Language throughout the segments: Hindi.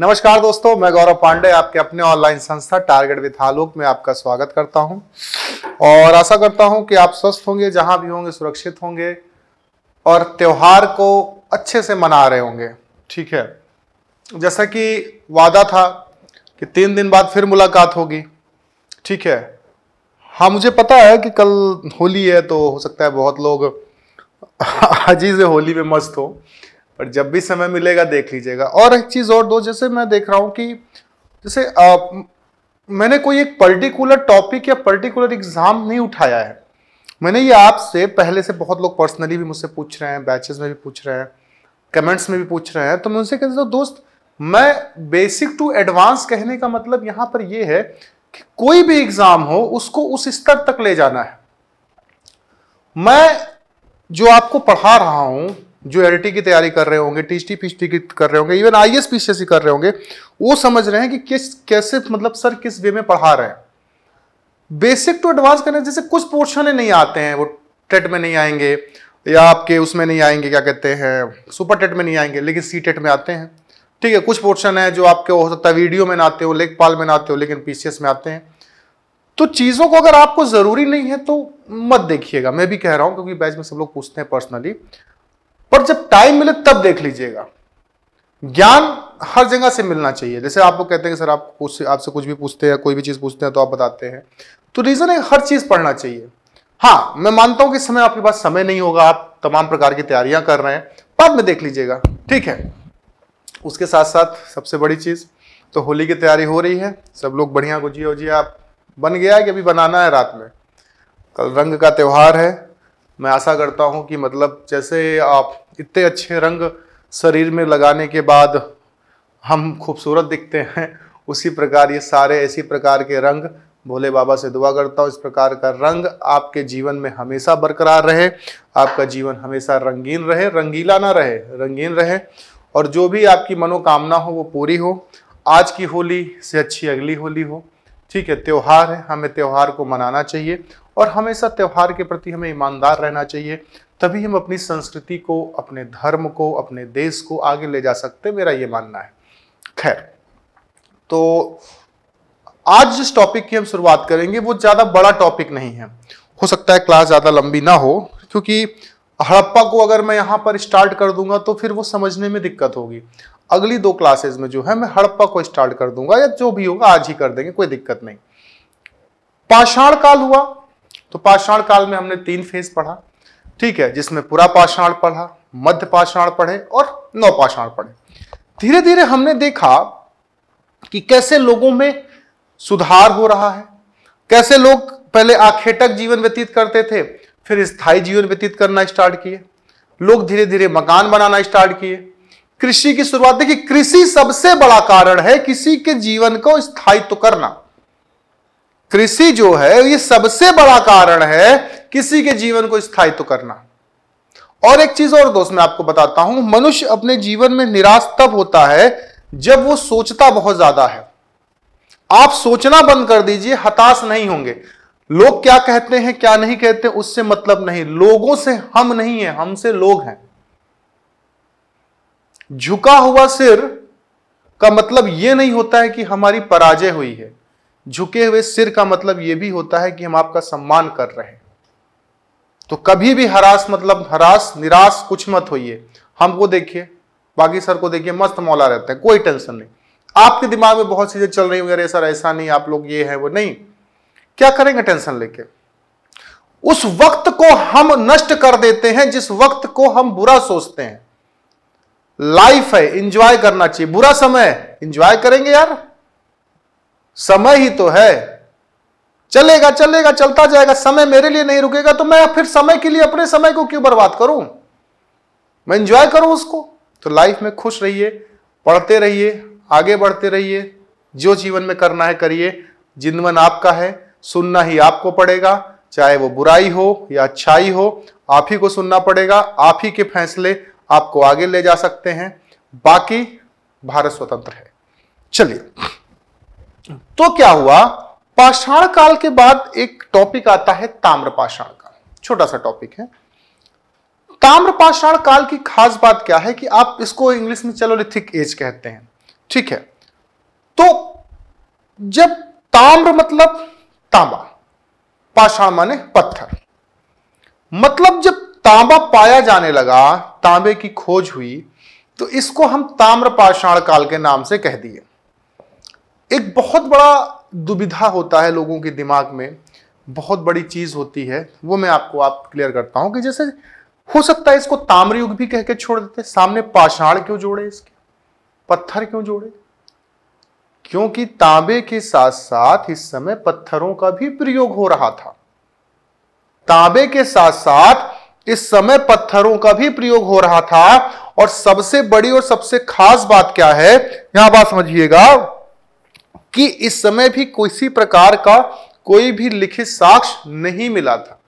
नमस्कार दोस्तों मैं गौरव पांडे आपके अपने ऑनलाइन संस्था टारगेट विथ आलोक में आपका स्वागत करता हूं और आशा करता हूं कि आप स्वस्थ होंगे जहां भी होंगे सुरक्षित होंगे और त्यौहार को अच्छे से मना रहे होंगे ठीक है जैसा कि वादा था कि तीन दिन बाद फिर मुलाकात होगी ठीक है हाँ मुझे पता है कि कल होली है तो हो सकता है बहुत लोग अजीज होली में मस्त हो पर जब भी समय मिलेगा देख लीजिएगा और एक चीज़ और दो जैसे मैं देख रहा हूँ कि जैसे आ, मैंने कोई एक पर्टिकुलर टॉपिक या पर्टिकुलर एग्ज़ाम नहीं उठाया है मैंने ये आपसे पहले से बहुत लोग पर्सनली भी मुझसे पूछ रहे हैं बैचेस में भी पूछ रहे हैं कमेंट्स में भी पूछ रहे हैं तो मैं उनसे कहता हूँ दोस्त मैं बेसिक टू एडवांस कहने का मतलब यहाँ पर यह है कि कोई भी एग्ज़ाम हो उसको उस स्तर तक ले जाना है मैं जो आपको पढ़ा रहा हूं जो एल की तैयारी कर रहे होंगे टी पीएचडी की कर रहे होंगे इवन आई एस पीसीएससी कर रहे होंगे वो समझ रहे हैं कि किस कैसे मतलब सर किस वे में पढ़ा रहे हैं बेसिक टू एडवांस करने जैसे कुछ पोर्शन नहीं आते हैं वो टेट में नहीं आएंगे या आपके उसमें नहीं आएंगे क्या कहते हैं सुपर टेट में नहीं आएंगे लेकिन सी टेट में आते हैं ठीक है कुछ पोर्शन है जो आपके हो सकता है वीडियो में ना आते हो लेखपाल में ना आते हो लेकिन पीसीएस में आते हैं तो चीज़ों को अगर आपको ज़रूरी नहीं है तो मत देखिएगा मैं भी कह रहा हूं क्योंकि बैच में सब लोग पूछते हैं पर्सनली पर जब टाइम मिले तब देख लीजिएगा ज्ञान हर जगह से मिलना चाहिए जैसे आप लोग कहते हैं कि सर आप कुछ आपसे कुछ भी पूछते हैं कोई भी चीज़ पूछते हैं तो आप बताते हैं तो रीज़न है हर चीज़ पढ़ना चाहिए हाँ मैं मानता हूँ कि समय आपके पास समय नहीं होगा आप तमाम प्रकार की तैयारियां कर रहे हैं बाद में देख लीजिएगा ठीक है उसके साथ साथ सबसे बड़ी चीज़ तो होली की तैयारी हो रही है सब लोग बढ़िया गुजिया उजिया बन गया है कि अभी बनाना है रात में कल रंग का त्यौहार है मैं आशा करता हूँ कि मतलब जैसे आप इतने अच्छे रंग शरीर में लगाने के बाद हम खूबसूरत दिखते हैं उसी प्रकार ये सारे ऐसी प्रकार के रंग भोले बाबा से दुआ करता हूँ इस प्रकार का रंग आपके जीवन में हमेशा बरकरार रहे आपका जीवन हमेशा रंगीन रहे रंगीला ना रहे रंगीन रहे और जो भी आपकी मनोकामना हो वो पूरी हो आज की होली से अच्छी अगली होली हो ठीक है त्यौहार है हमें त्यौहार को मनाना चाहिए और हमेशा त्यौहार के प्रति हमें ईमानदार रहना चाहिए तभी हम अपनी संस्कृति को अपने धर्म को अपने देश को आगे ले जा सकते मेरा ये मानना है खैर तो आज जिस टॉपिक की हम शुरुआत करेंगे वो ज़्यादा बड़ा टॉपिक नहीं है हो सकता है क्लास ज़्यादा लंबी ना हो क्योंकि हड़प्पा को अगर मैं यहाँ पर स्टार्ट कर दूंगा तो फिर वो समझने में दिक्कत होगी अगली दो क्लासेस में जो है मैं हड़प्पा को स्टार्ट कर दूंगा या जो भी होगा आज ही कर देंगे कोई दिक्कत नहीं पाषाण काल हुआ तो पाषाण काल में हमने तीन फेज पढ़ा ठीक है जिसमें पूरा पाषाण पढ़ा मध्य पाषाण पढ़े और नौ पाषाण पढ़े धीरे धीरे हमने देखा कि कैसे लोगों में सुधार हो रहा है कैसे लोग पहले आखेटक जीवन व्यतीत करते थे फिर स्थायी जीवन व्यतीत करना स्टार्ट किए लोग धीरे धीरे मकान बनाना स्टार्ट किए कृषि की शुरुआत देखिए कृषि सबसे बड़ा कारण है किसी के जीवन को स्थायित्व करना कृषि जो है ये सबसे बड़ा कारण है किसी के जीवन को स्थायित्व करना और एक चीज और दोस्त मैं आपको बताता हूं मनुष्य अपने जीवन में निराश तब होता है जब वो सोचता बहुत ज्यादा है आप सोचना बंद कर दीजिए हताश नहीं होंगे लोग क्या कहते हैं क्या नहीं कहते उससे मतलब नहीं लोगों से हम नहीं है हमसे लोग हैं झुका हुआ सिर का मतलब यह नहीं होता है कि हमारी पराजय हुई है झुके हुए सिर का मतलब यह भी होता है कि हम आपका सम्मान कर रहे हैं तो कभी भी हरास मतलब हरास निराश कुछ मत होइए हमको देखिए बाकी सर को देखिए मस्त मौला रहता है कोई टेंशन नहीं आपके दिमाग में बहुत चीजें चल रही होंगी अरे सर ऐसा नहीं आप लोग ये है वो नहीं क्या करेंगे टेंशन लेके उस वक्त को हम नष्ट कर देते हैं जिस वक्त को हम बुरा सोचते हैं लाइफ है इंजॉय करना चाहिए बुरा समय इंजॉय करेंगे यार समय ही तो है चलेगा चलेगा चलता जाएगा समय मेरे लिए नहीं रुकेगा तो मैं फिर समय के लिए अपने समय को क्यों बर्बाद करूं मैं इंजॉय करूं उसको तो लाइफ में खुश रहिए पढ़ते रहिए आगे बढ़ते रहिए जो जीवन में करना है करिए जिंदवन आपका है सुनना ही आपको पड़ेगा चाहे वो बुराई हो या अच्छाई हो आप ही को सुनना पड़ेगा आप ही के फैसले आपको आगे ले जा सकते हैं बाकी भारत स्वतंत्र है चलिए तो क्या हुआ पाषाण काल के बाद एक टॉपिक आता है ताम्र पाषाण काल छोटा सा टॉपिक है ताम्र पाषाण काल की खास बात क्या है कि आप इसको इंग्लिश में चलो लिथिक एज कहते हैं ठीक है तो जब ताम्र मतलब तांबा पाषाण माने पत्थर मतलब जब तांबा पाया जाने लगा तांबे की खोज हुई तो इसको हम ताम्र पाषाण काल के नाम से कह दिए एक बहुत बड़ा दुविधा होता है लोगों के दिमाग में बहुत बड़ी चीज होती है वो मैं आपको आप क्लियर करता हूं कि जैसे हो सकता है इसको ताम्रयुग भी कह के छोड़ देते सामने पाषाण क्यों जोड़े इसके पत्थर क्यों जोड़े क्योंकि तांबे के साथ साथ इस समय पत्थरों का भी प्रयोग हो रहा था तांबे के साथ साथ इस समय पत्थरों का भी प्रयोग हो रहा था और सबसे बड़ी और सबसे खास बात क्या है यहां बात समझिएगा कि इस समय भी किसी प्रकार का कोई भी लिखित साक्ष्य नहीं मिला था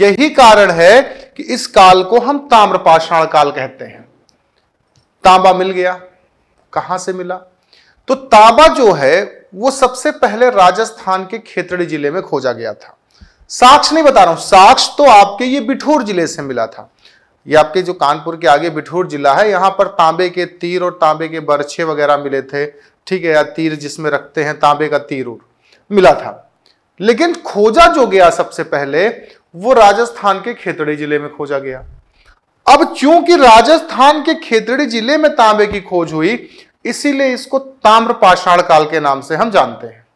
यही कारण है कि इस काल को हम ताम्रपाषाण काल कहते हैं तांबा मिल गया कहां से मिला तो तांबा जो है वो सबसे पहले राजस्थान के खेतड़ी जिले में खोजा गया था साक्ष नहीं बता रहा हूं साक्ष तो आपके ये बिठूर जिले से मिला था ये आपके जो कानपुर के आगे बिठूर जिला है यहां पर तांबे के तीर और तांबे के बर्छे वगैरह मिले थे ठीक है या तीर जिसमें रखते हैं तांबे का तीर उर मिला था लेकिन खोजा जो गया सबसे पहले वो राजस्थान के खेतड़ी जिले में खोजा गया अब चूंकि राजस्थान के खेतड़ी जिले में तांबे की खोज हुई इसीलिए इसको ताम्र पाषाण काल के नाम से हम जानते हैं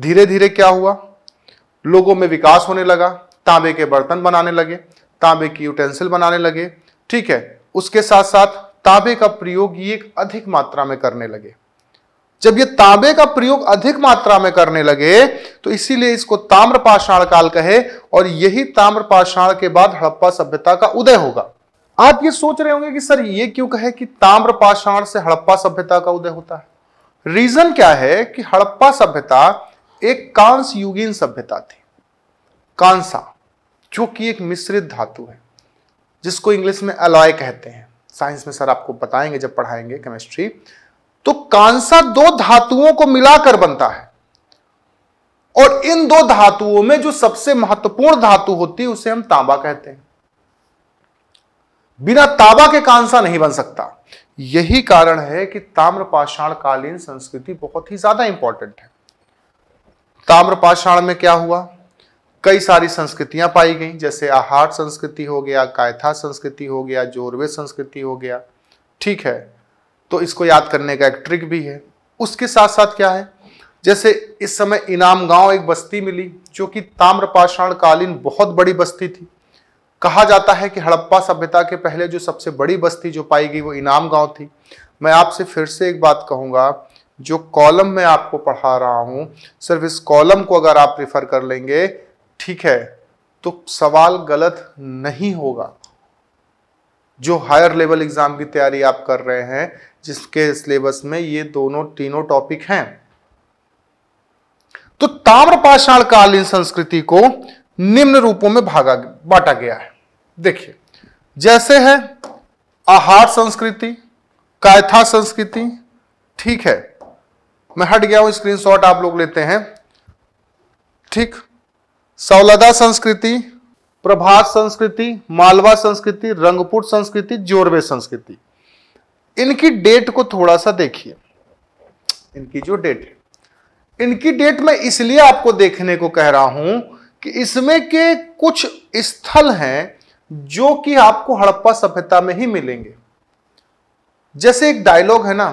धीरे धीरे क्या हुआ लोगों में विकास होने लगा तांबे के बर्तन बनाने लगे तांबे की यूटेंसिल बनाने लगे ठीक है उसके साथ साथ तांबे का प्रयोग ये अधिक मात्रा में करने लगे जब ये तांबे का प्रयोग अधिक मात्रा में करने लगे तो इसीलिए इसको ताम्र पाषाण काल कहे और यही ताम्र पाषाण के बाद हड़प्पा सभ्यता का उदय होगा आप ये सोच रहे होंगे कि सर ये क्यों कहे कि ताम्र पाषाण से हड़प्पा सभ्यता का उदय होता है रीजन क्या है कि हड़प्पा सभ्यता एक कांस युगीन सभ्यता थी कांसा जो कि एक मिश्रित धातु है जिसको इंग्लिश में अलॉय कहते हैं साइंस में सर आपको बताएंगे जब पढ़ाएंगे केमिस्ट्री तो कांसा दो धातुओं को मिलाकर बनता है और इन दो धातुओं में जो सबसे महत्वपूर्ण धातु होती है उसे हम तांबा कहते हैं बिना ताबा के कांसा नहीं बन सकता यही कारण है कि ताम्रपाषाण कालीन संस्कृति बहुत ही ज्यादा इंपॉर्टेंट है ताम्रपाषाण में क्या हुआ कई सारी संस्कृतियां पाई गई जैसे आहार संस्कृति हो गया कायथा संस्कृति हो गया जोरवे संस्कृति हो गया ठीक है तो इसको याद करने का एक ट्रिक भी है उसके साथ साथ क्या है जैसे इस समय इनाम गांव एक बस्ती मिली जो कि ताम्रपाषाण कालीन बहुत बड़ी बस्ती थी कहा जाता है कि हड़प्पा सभ्यता के पहले जो सबसे बड़ी बस्ती जो पाई गई वो इनाम गांव थी मैं आपसे फिर से एक बात कहूंगा जो कॉलम मैं आपको पढ़ा रहा हूं सिर्फ इस कॉलम को अगर आप रिफर कर लेंगे ठीक है तो सवाल गलत नहीं होगा जो हायर लेवल एग्ज़ाम की तैयारी आप कर रहे हैं जिसके सिलेबस में ये दोनों तीनों टॉपिक हैं तो ताम्रपाषाण कालीन संस्कृति को निम्न रूपों में भागा बांटा गया है देखिए जैसे है आहार संस्कृति कायथा संस्कृति ठीक है मैं हट गया हूं स्क्रीनशॉट आप लोग लेते हैं ठीक सौलदा संस्कृति प्रभात संस्कृति मालवा संस्कृति रंगपुर संस्कृति जोरवे संस्कृति इनकी डेट को थोड़ा सा देखिए इनकी जो डेट है इनकी डेट में इसलिए आपको देखने को कह रहा हूं कि इसमें के कुछ स्थल हैं जो कि आपको हड़प्पा सभ्यता में ही मिलेंगे जैसे एक डायलॉग है ना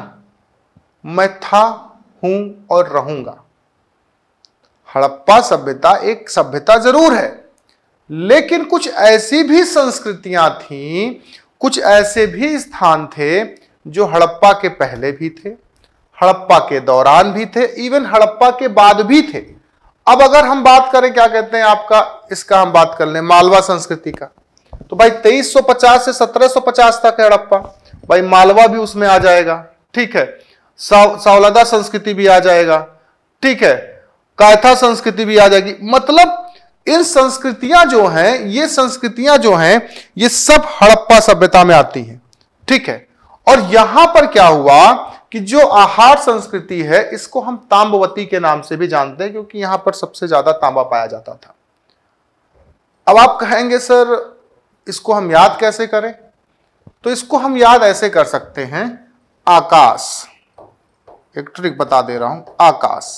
मैं था हूं और रहूंगा हड़प्पा सभ्यता एक सभ्यता जरूर है लेकिन कुछ ऐसी भी संस्कृतियां थी कुछ ऐसे भी स्थान थे जो हड़प्पा के पहले भी थे हड़प्पा के दौरान भी थे इवन हड़प्पा के बाद भी थे अब अगर हम बात करें क्या कहते हैं आपका इसका हम बात कर लें मालवा संस्कृति का तो भाई 2350 से 1750 तक है हड़प्पा भाई मालवा भी उसमें आ जाएगा ठीक है सावलादा संस्कृति भी आ जाएगा ठीक है कायथा संस्कृति भी आ जाएगी मतलब इन संस्कृतियां जो हैं ये संस्कृतियां जो हैं ये सब हड़प्पा सभ्यता में आती हैं ठीक है और यहां पर क्या हुआ कि जो आहार संस्कृति है इसको हम तांबवती के नाम से भी जानते हैं क्योंकि यहां पर सबसे ज्यादा तांबा पाया जाता था अब आप कहेंगे सर इसको हम याद कैसे करें तो इसको हम याद ऐसे कर सकते हैं आकाश एक ट्रिक बता दे रहा हूं आकाश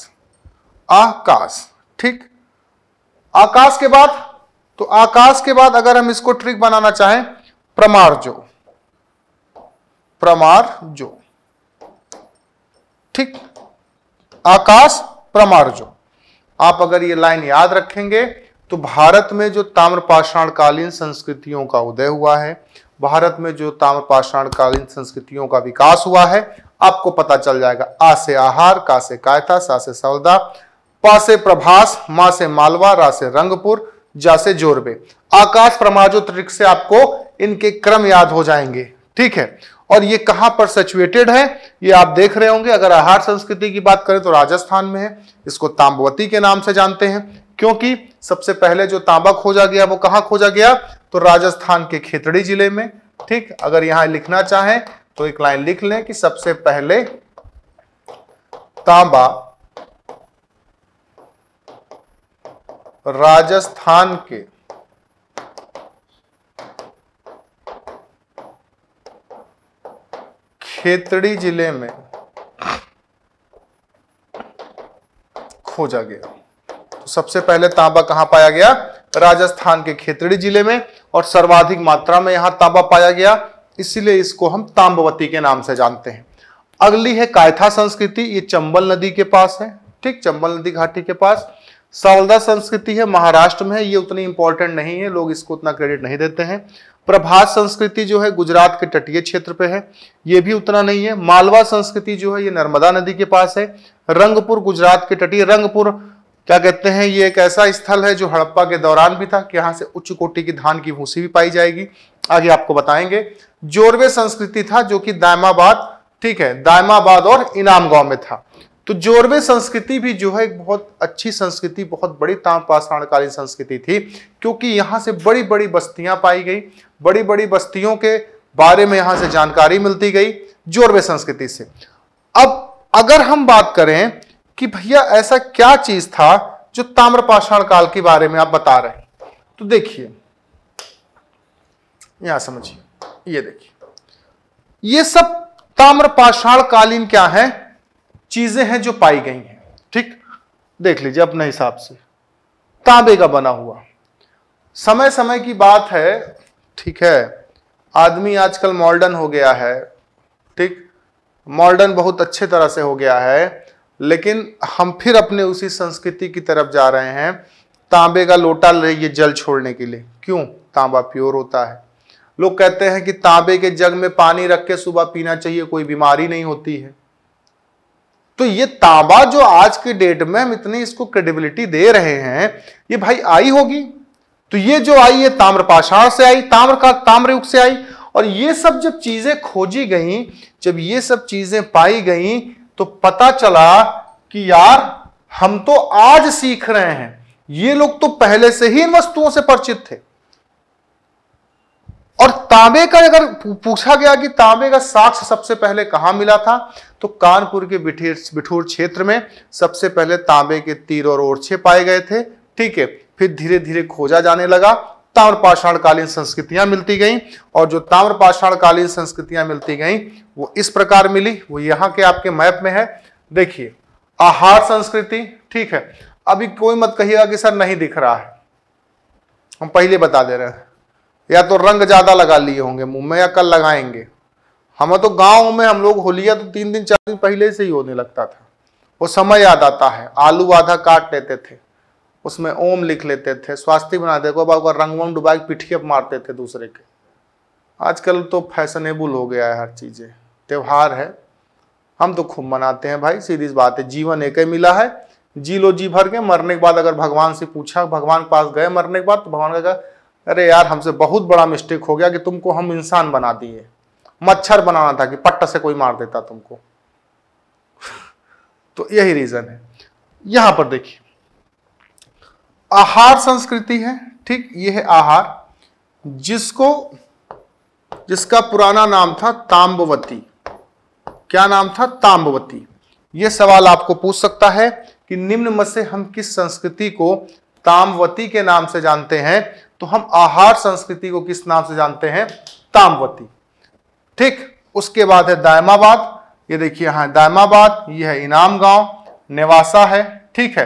आकाश ठीक आकाश के बाद तो आकाश के बाद अगर हम इसको ट्रिक बनाना चाहें प्रमार जो प्रमार जो ठीक आकाश प्रमार जो आप अगर ये लाइन याद रखेंगे तो भारत में जो कालीन संस्कृतियों का उदय हुआ है भारत में जो कालीन संस्कृतियों का विकास हुआ है आपको पता चल जाएगा आ से आहार का से कायता सा से सौदा पा से प्रभास मा से मालवा रा से रंगपुर जा से जोरबे आकाश प्रमाजो त्रिक से आपको इनके क्रम याद हो जाएंगे ठीक है और ये कहाँ पर सचुएटेड है ये आप देख रहे होंगे अगर आहार संस्कृति की बात करें तो राजस्थान में है इसको ताम्बवती के नाम से जानते हैं क्योंकि सबसे पहले जो तांबा खोजा गया वो कहा खोजा गया तो राजस्थान के खेतड़ी जिले में ठीक अगर यहां लिखना चाहें तो एक लाइन लिख लें कि सबसे पहले तांबा राजस्थान के खेतड़ी जिले में खोजा गया सबसे पहले तांबा कहाँ पाया गया राजस्थान के खेतड़ी जिले में और सर्वाधिक मात्रा में यहाँ तांबा पाया गया इसलिए इसको हम तांबवती के नाम से जानते हैं अगली है कायथा संस्कृति ये चंबल नदी के पास है ठीक चंबल नदी घाटी के पास सावलदा संस्कृति है महाराष्ट्र में है ये उतनी इंपॉर्टेंट नहीं है लोग इसको उतना क्रेडिट नहीं देते हैं प्रभास संस्कृति जो है गुजरात के तटीय क्षेत्र पे है ये भी उतना नहीं है मालवा संस्कृति जो है ये नर्मदा नदी के पास है रंगपुर गुजरात के तटीय रंगपुर क्या कहते हैं ये एक ऐसा स्थल है जो हड़प्पा के दौरान भी था कि यहाँ से उच्च कोटि की धान की भूसी भी पाई जाएगी आगे आपको बताएंगे जोरवे संस्कृति था जो कि दायमाबाद ठीक है दायमाबाद और इनाम गांव में था तो जोरवे संस्कृति भी जो है एक बहुत अच्छी संस्कृति बहुत बड़ी ताम्रपाषाणकालीन संस्कृति थी क्योंकि यहाँ से बड़ी बड़ी बस्तियाँ पाई गई बड़ी बड़ी बस्तियों के बारे में यहाँ से जानकारी मिलती गई जोरवे संस्कृति से अब अगर हम बात करें कि भैया ऐसा क्या चीज था जो ताम्रपाषाण काल के बारे में आप बता रहे हैं तो देखिए यहां समझिए ये देखिए ये सब ताम्रपाषाण कालीन क्या है चीजें हैं जो पाई गई हैं ठीक देख लीजिए अपने हिसाब से तांबे का बना हुआ समय समय की बात है ठीक है आदमी आजकल मॉडर्न हो गया है ठीक मॉडर्न बहुत अच्छे तरह से हो गया है लेकिन हम फिर अपने उसी संस्कृति की तरफ जा रहे हैं तांबे का लोटा ये जल छोड़ने के लिए क्यों तांबा प्योर होता है लोग कहते हैं कि तांबे के जग में पानी रख के सुबह पीना चाहिए कोई बीमारी नहीं होती है तो ये तांबा जो आज के डेट में हम इतनी इसको क्रेडिबिलिटी दे रहे हैं ये भाई आई होगी तो ये जो आई ये ताम्रपाषाण से आई ताम्र का ताम्रयुग से आई और ये सब जब चीजें खोजी गई जब ये सब चीजें पाई गई तो पता चला कि यार हम तो आज सीख रहे हैं ये लोग तो पहले से ही इन वस्तुओं से परिचित थे और तांबे का अगर पूछा गया कि तांबे का साक्ष सबसे पहले कहां मिला था तो कानपुर के बिठेर बिठूर क्षेत्र में सबसे पहले तांबे के तीर और ओरछे पाए गए थे ठीक है फिर धीरे धीरे खोजा जाने लगा ताम्रपाषाणकालीन संस्कृतियां मिलती गईं और जो ताम्रपाषाणकालीन संस्कृतियां मिलती गईं वो इस प्रकार मिली वो यहां के आपके मैप में है देखिए आहार संस्कृति ठीक है अभी कोई मत कहिएगा कि सर नहीं दिख रहा है हम पहले बता दे रहे हैं या तो रंग ज़्यादा लगा लिए होंगे मुंह में या कल लगाएंगे हम तो गाँव में हम लोग होलिया तो तीन दिन चार दिन पहले से ही होने लगता था वो समय याद आता है आलू आधा काट लेते थे उसमें ओम लिख लेते थे स्वास्थ्य बनाते को बाबा रंग वंग डुबा के पिठिए मारते थे दूसरे के आजकल तो फैशनेबल हो गया है हर चीज़ें त्यौहार है हम तो खूब मनाते हैं भाई सीधी बात है जीवन एक ही मिला है जी लो जी भर के मरने के बाद अगर भगवान से पूछा भगवान के पास गए मरने के बाद तो भगवान का अरे यार हमसे बहुत बड़ा मिस्टेक हो गया कि तुमको हम इंसान बना दिए मच्छर बनाना था कि पट्टा से कोई मार देता तुमको तो यही रीज़न है यहाँ पर देखिए आहार संस्कृति है ठीक ये है आहार जिसको जिसका पुराना नाम था ताम्बवती क्या नाम था ताम्बवती यह सवाल आपको पूछ सकता है कि निम्न मत से हम किस संस्कृति को तामवती के नाम से जानते हैं तो हम आहार संस्कृति को किस नाम से जानते हैं तामवती ठीक उसके बाद है दायमाबाद ये देखिए यहां दायमाबाद यह है इनाम गांव नेवासा है ठीक है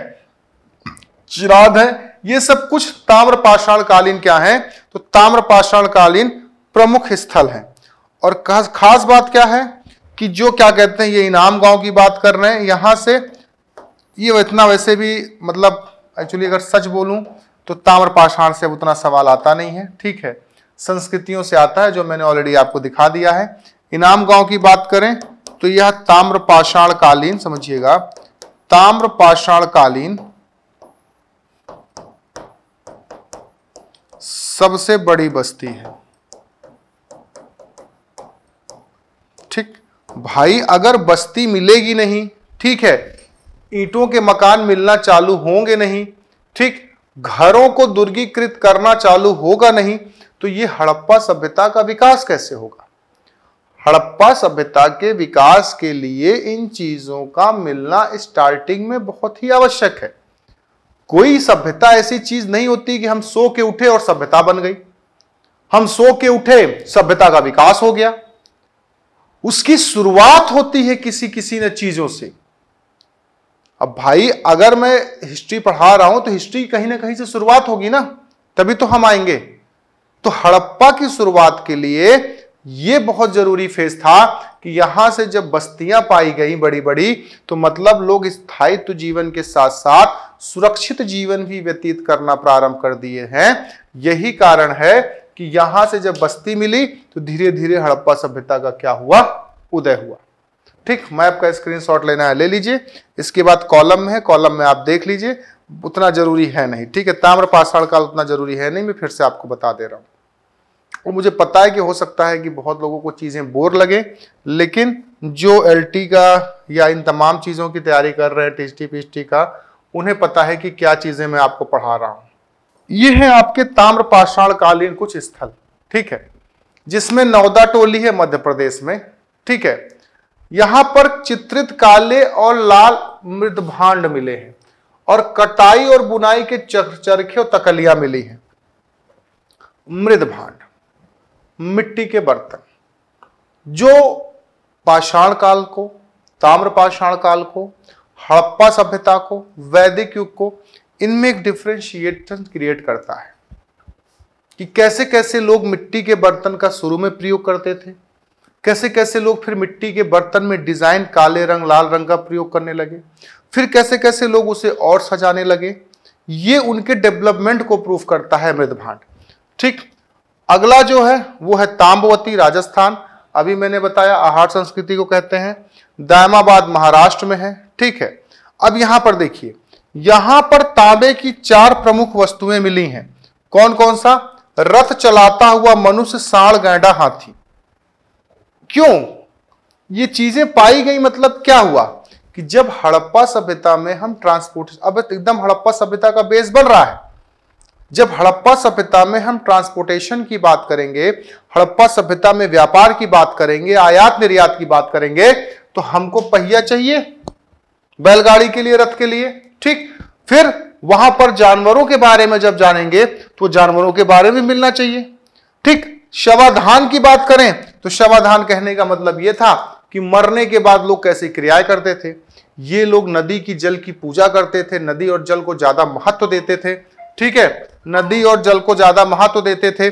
चिराद है ये सब कुछ ताम्र कालीन क्या है तो ताम्र कालीन प्रमुख स्थल है और खास बात क्या है कि जो क्या कहते हैं ये इनाम गांव की बात कर रहे हैं यहां से ये इतना वैसे भी मतलब एक्चुअली अगर सच बोलूं तो ताम्रपाषाण से उतना सवाल आता नहीं है ठीक है संस्कृतियों से आता है जो मैंने ऑलरेडी आपको दिखा दिया है इनाम गांव की बात करें तो यह ताम्रपाषाण कालीन समझिएगा ताम्रपाषाण कालीन सबसे बड़ी बस्ती है ठीक भाई अगर बस्ती मिलेगी नहीं ठीक है ईंटों के मकान मिलना चालू होंगे नहीं ठीक घरों को दुर्गीकृत करना चालू होगा नहीं तो ये हड़प्पा सभ्यता का विकास कैसे होगा हड़प्पा सभ्यता के विकास के लिए इन चीजों का मिलना स्टार्टिंग में बहुत ही आवश्यक है कोई सभ्यता ऐसी चीज नहीं होती कि हम सो के उठे और सभ्यता बन गई हम सो के उठे सभ्यता का विकास हो गया उसकी शुरुआत होती है किसी किसी ने चीजों से अब भाई अगर मैं हिस्ट्री पढ़ा रहा हूं तो हिस्ट्री कहीं ना कहीं से शुरुआत होगी ना तभी तो हम आएंगे तो हड़प्पा की शुरुआत के लिए ये बहुत जरूरी फेज था कि यहां से जब बस्तियां पाई गई बड़ी बड़ी तो मतलब लोग स्थायित्व जीवन के साथ साथ सुरक्षित जीवन भी व्यतीत करना प्रारंभ कर दिए हैं यही कारण है कि यहां से जब बस्ती मिली तो धीरे धीरे हड़प्पा सभ्यता का क्या हुआ उदय हुआ ठीक मैप का स्क्रीनशॉट लेना है ले लीजिए इसके बाद कॉलम है कॉलम में आप देख लीजिए उतना जरूरी है नहीं ठीक है ताम्र पाषाण काल उतना जरूरी है नहीं मैं फिर से आपको बता दे रहा हूं वो मुझे पता है कि हो सकता है कि बहुत लोगों को चीज़ें बोर लगे लेकिन जो एल का या इन तमाम चीज़ों की तैयारी कर रहे हैं टी पीएचडी का उन्हें पता है कि क्या चीज़ें मैं आपको पढ़ा रहा हूँ ये है आपके पाषाण कालीन कुछ स्थल ठीक है जिसमें नौदा टोली है मध्य प्रदेश में ठीक है यहां पर चित्रित काले और लाल भांड मिले हैं और कटाई और बुनाई के चर, चरखे और तकलिया मिली है भांड मिट्टी के बर्तन जो पाषाण काल को ताम्र पाषाण काल को हड़प्पा सभ्यता को वैदिक युग को इनमें एक डिफ्रेंशिएशन क्रिएट करता है कि कैसे कैसे लोग मिट्टी के बर्तन का शुरू में प्रयोग करते थे कैसे कैसे लोग फिर मिट्टी के बर्तन में डिजाइन काले रंग लाल रंग का प्रयोग करने लगे फिर कैसे कैसे लोग उसे और सजाने लगे ये उनके डेवलपमेंट को प्रूफ करता है मृदभांड ठीक अगला जो है वो है ताम्बवती राजस्थान अभी मैंने बताया आहार संस्कृति को कहते हैं दायमाबाद महाराष्ट्र में है ठीक है अब यहां पर देखिए यहां पर तांबे की चार प्रमुख वस्तुएं मिली हैं कौन कौन सा रथ चलाता हुआ मनुष्य साढ़ गैंडा हाथी क्यों ये चीजें पाई गई मतलब क्या हुआ कि जब हड़प्पा सभ्यता में हम ट्रांसपोर्ट अब तो एकदम हड़प्पा सभ्यता का बेस बन रहा है जब हड़प्पा सभ्यता में हम ट्रांसपोर्टेशन की बात करेंगे हड़प्पा सभ्यता में व्यापार की बात करेंगे आयात निर्यात की बात करेंगे तो हमको पहिया चाहिए बैलगाड़ी के लिए रथ के लिए ठीक फिर वहां पर जानवरों के बारे में जब जानेंगे तो जानवरों के बारे में मिलना चाहिए ठीक शवाधान की बात करें तो शवाधान कहने का मतलब यह था कि मरने के बाद लोग कैसे क्रियाएं करते थे ये लोग नदी की जल की पूजा करते थे नदी और जल को ज्यादा महत्व देते थे ठीक है नदी और जल को ज्यादा महत्व देते थे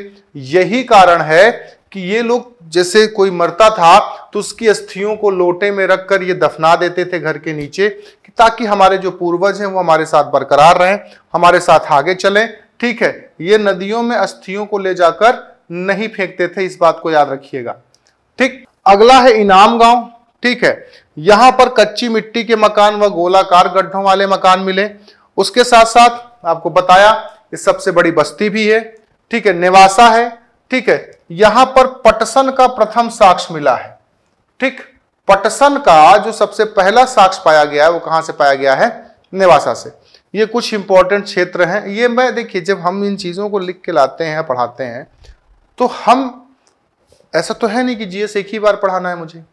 यही कारण है कि ये लोग जैसे कोई मरता था तो उसकी अस्थियों को लोटे में रखकर ये दफना देते थे घर के नीचे ताकि हमारे जो पूर्वज हैं वो हमारे साथ बरकरार रहें हमारे साथ आगे चलें ठीक है ये नदियों में अस्थियों को ले जाकर नहीं फेंकते थे इस बात को याद रखिएगा ठीक अगला है इनाम गांव ठीक है यहां पर कच्ची मिट्टी के मकान व गोलाकार गड्ढों वाले मकान मिले उसके साथ साथ आपको बताया ये सबसे बड़ी बस्ती भी है ठीक है नेवासा है ठीक है यहां पर पटसन का प्रथम साक्ष मिला है ठीक पटसन का जो सबसे पहला साक्ष पाया गया है वो कहां से पाया गया है नेवासा से ये कुछ इंपॉर्टेंट क्षेत्र हैं ये मैं देखिए जब हम इन चीज़ों को लिख के लाते हैं पढ़ाते हैं तो हम ऐसा तो है नहीं कि जीएस एक ही बार पढ़ाना है मुझे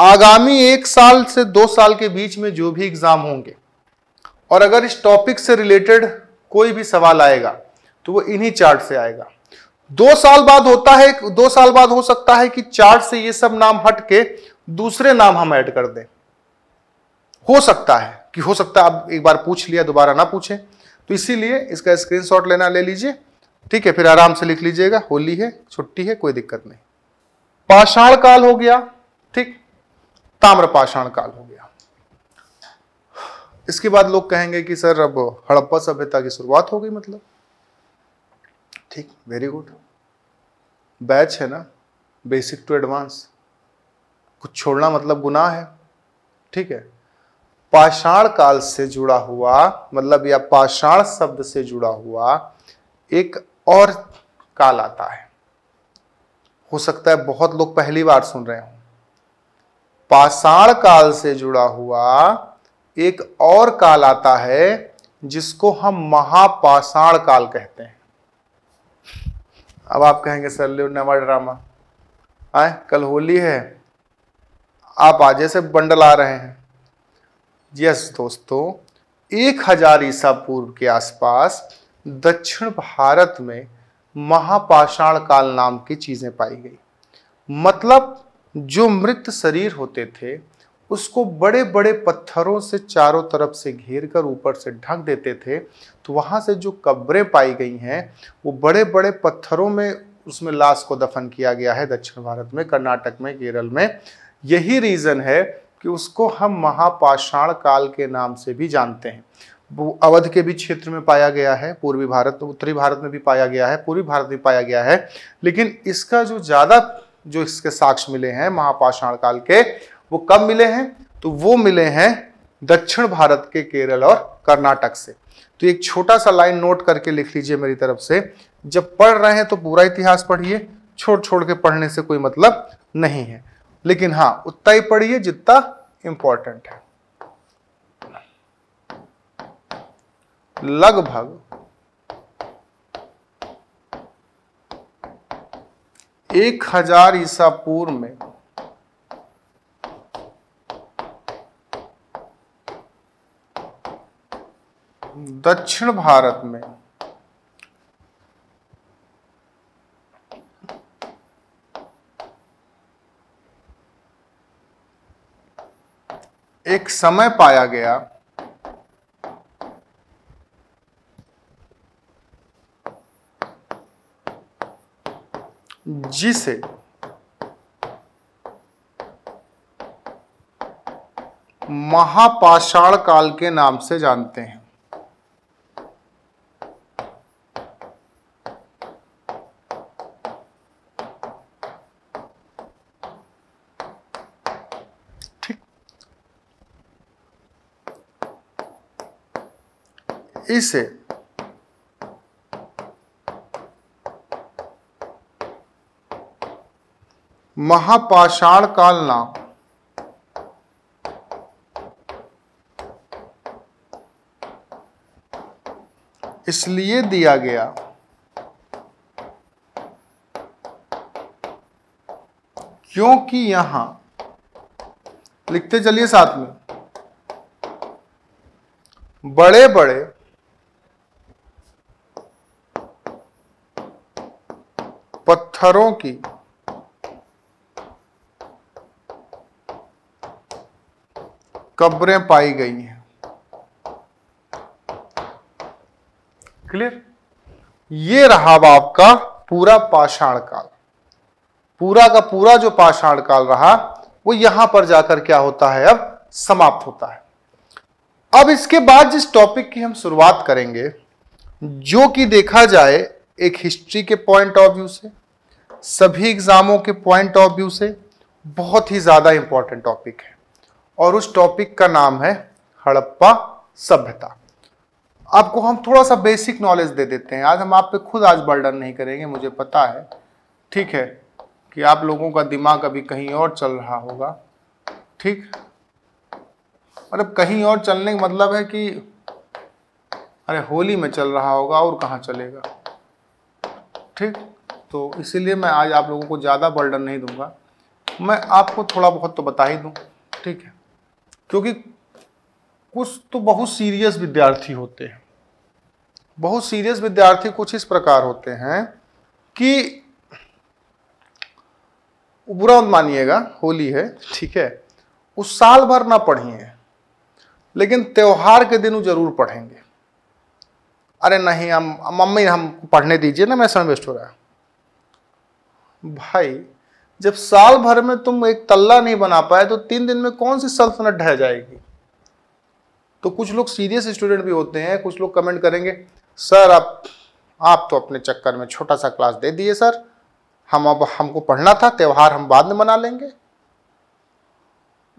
आगामी एक साल से दो साल के बीच में जो भी एग्ज़ाम होंगे और अगर इस टॉपिक से रिलेटेड कोई भी सवाल आएगा तो वो इन्हीं चार्ट से आएगा दो साल बाद होता है दो साल बाद हो सकता है कि चार्ट से ये सब नाम हट के दूसरे नाम हम ऐड कर दें हो सकता है कि हो सकता है आप एक बार पूछ लिया दोबारा ना पूछे तो इसीलिए इसका स्क्रीनशॉट लेना ले लीजिए ठीक है फिर आराम से लिख लीजिएगा होली है छुट्टी है कोई दिक्कत नहीं पाषाण काल हो गया ठीक ताम्र पाषाण काल हो गया इसके बाद लोग कहेंगे कि सर अब हड़प्पा सभ्यता की शुरुआत हो गई मतलब ठीक वेरी गुड बैच है ना बेसिक टू एडवांस कुछ छोड़ना मतलब गुनाह है ठीक है पाषाण काल से जुड़ा हुआ मतलब या पाषाण शब्द से जुड़ा हुआ एक और काल आता है हो सकता है बहुत लोग पहली बार सुन रहे हो पाषाण काल से जुड़ा हुआ एक और काल आता है जिसको हम महापाषाण काल कहते हैं अब आप कहेंगे सर लिव नवा ड्रामा आए कल होली है आप आज से बंडल आ रहे हैं यस दोस्तों एक हजार ईसा पूर्व के आसपास दक्षिण भारत में महापाषाण काल नाम की चीज़ें पाई गई मतलब जो मृत शरीर होते थे उसको बड़े बड़े पत्थरों से चारों तरफ से घेर कर ऊपर से ढक देते थे तो वहाँ से जो कब्रें पाई गई हैं वो बड़े बड़े पत्थरों में उसमें लाश को दफन किया गया है दक्षिण भारत में कर्नाटक में केरल में यही रीज़न है कि उसको हम महापाषाण काल के नाम से भी जानते हैं वो अवध के भी क्षेत्र में पाया गया है पूर्वी भारत उत्तरी भारत में भी पाया गया है पूर्वी भारत में पाया गया है लेकिन इसका जो ज़्यादा जो इसके साक्ष्य मिले हैं महापाषाण काल के वो कब मिले हैं तो वो मिले हैं दक्षिण भारत के केरल और कर्नाटक से तो एक छोटा सा लाइन नोट करके लिख लीजिए मेरी तरफ से जब पढ़ रहे हैं तो पूरा इतिहास पढ़िए छोड़ छोड़ के पढ़ने से कोई मतलब नहीं है लेकिन हाँ उतना ही पढ़िए जितना इंपॉर्टेंट है लगभग एक हजार ईसा पूर्व में दक्षिण भारत में एक समय पाया गया जिसे महापाषाण काल के नाम से जानते हैं तेजी से महापाषाण काल नाम इसलिए दिया गया क्योंकि यहां लिखते चलिए साथ में बड़े बड़े थरों की कब्रें पाई गई हैं क्लियर ये रहा आपका पूरा पाषाण काल पूरा का पूरा जो पाषाण काल रहा वो यहां पर जाकर क्या होता है अब समाप्त होता है अब इसके बाद जिस टॉपिक की हम शुरुआत करेंगे जो कि देखा जाए एक हिस्ट्री के पॉइंट ऑफ व्यू से सभी एग्ज़ामों के पॉइंट ऑफ व्यू से बहुत ही ज़्यादा इंपॉर्टेंट टॉपिक है और उस टॉपिक का नाम है हड़प्पा सभ्यता आपको हम थोड़ा सा बेसिक नॉलेज दे देते हैं आज हम आप पे खुद आज बर्डन नहीं करेंगे मुझे पता है ठीक है कि आप लोगों का दिमाग अभी कहीं और चल रहा होगा ठीक मतलब कहीं और चलने का मतलब है कि अरे होली में चल रहा होगा और कहाँ चलेगा ठीक तो इसीलिए मैं आज आप लोगों को ज़्यादा बर्डन नहीं दूंगा मैं आपको थोड़ा बहुत तो बता ही दूँ ठीक है क्योंकि कुछ तो बहुत सीरियस विद्यार्थी होते हैं बहुत सीरियस विद्यार्थी कुछ इस प्रकार होते हैं कि बुरा मानिएगा होली है ठीक है उस साल भर ना पढ़िए लेकिन त्यौहार के दिन जरूर पढ़ेंगे अरे नहीं हम मम्मी हम पढ़ने दीजिए ना मैं समय वेस्ट हो रहा है भाई जब साल भर में तुम एक तल्ला नहीं बना पाए तो तीन दिन में कौन सी सल्तनत ढह जाएगी तो कुछ लोग सीरियस स्टूडेंट भी होते हैं कुछ लोग कमेंट करेंगे सर आप आप तो अपने चक्कर में छोटा सा क्लास दे दिए सर हम अब हमको पढ़ना था त्यौहार हम बाद में मना लेंगे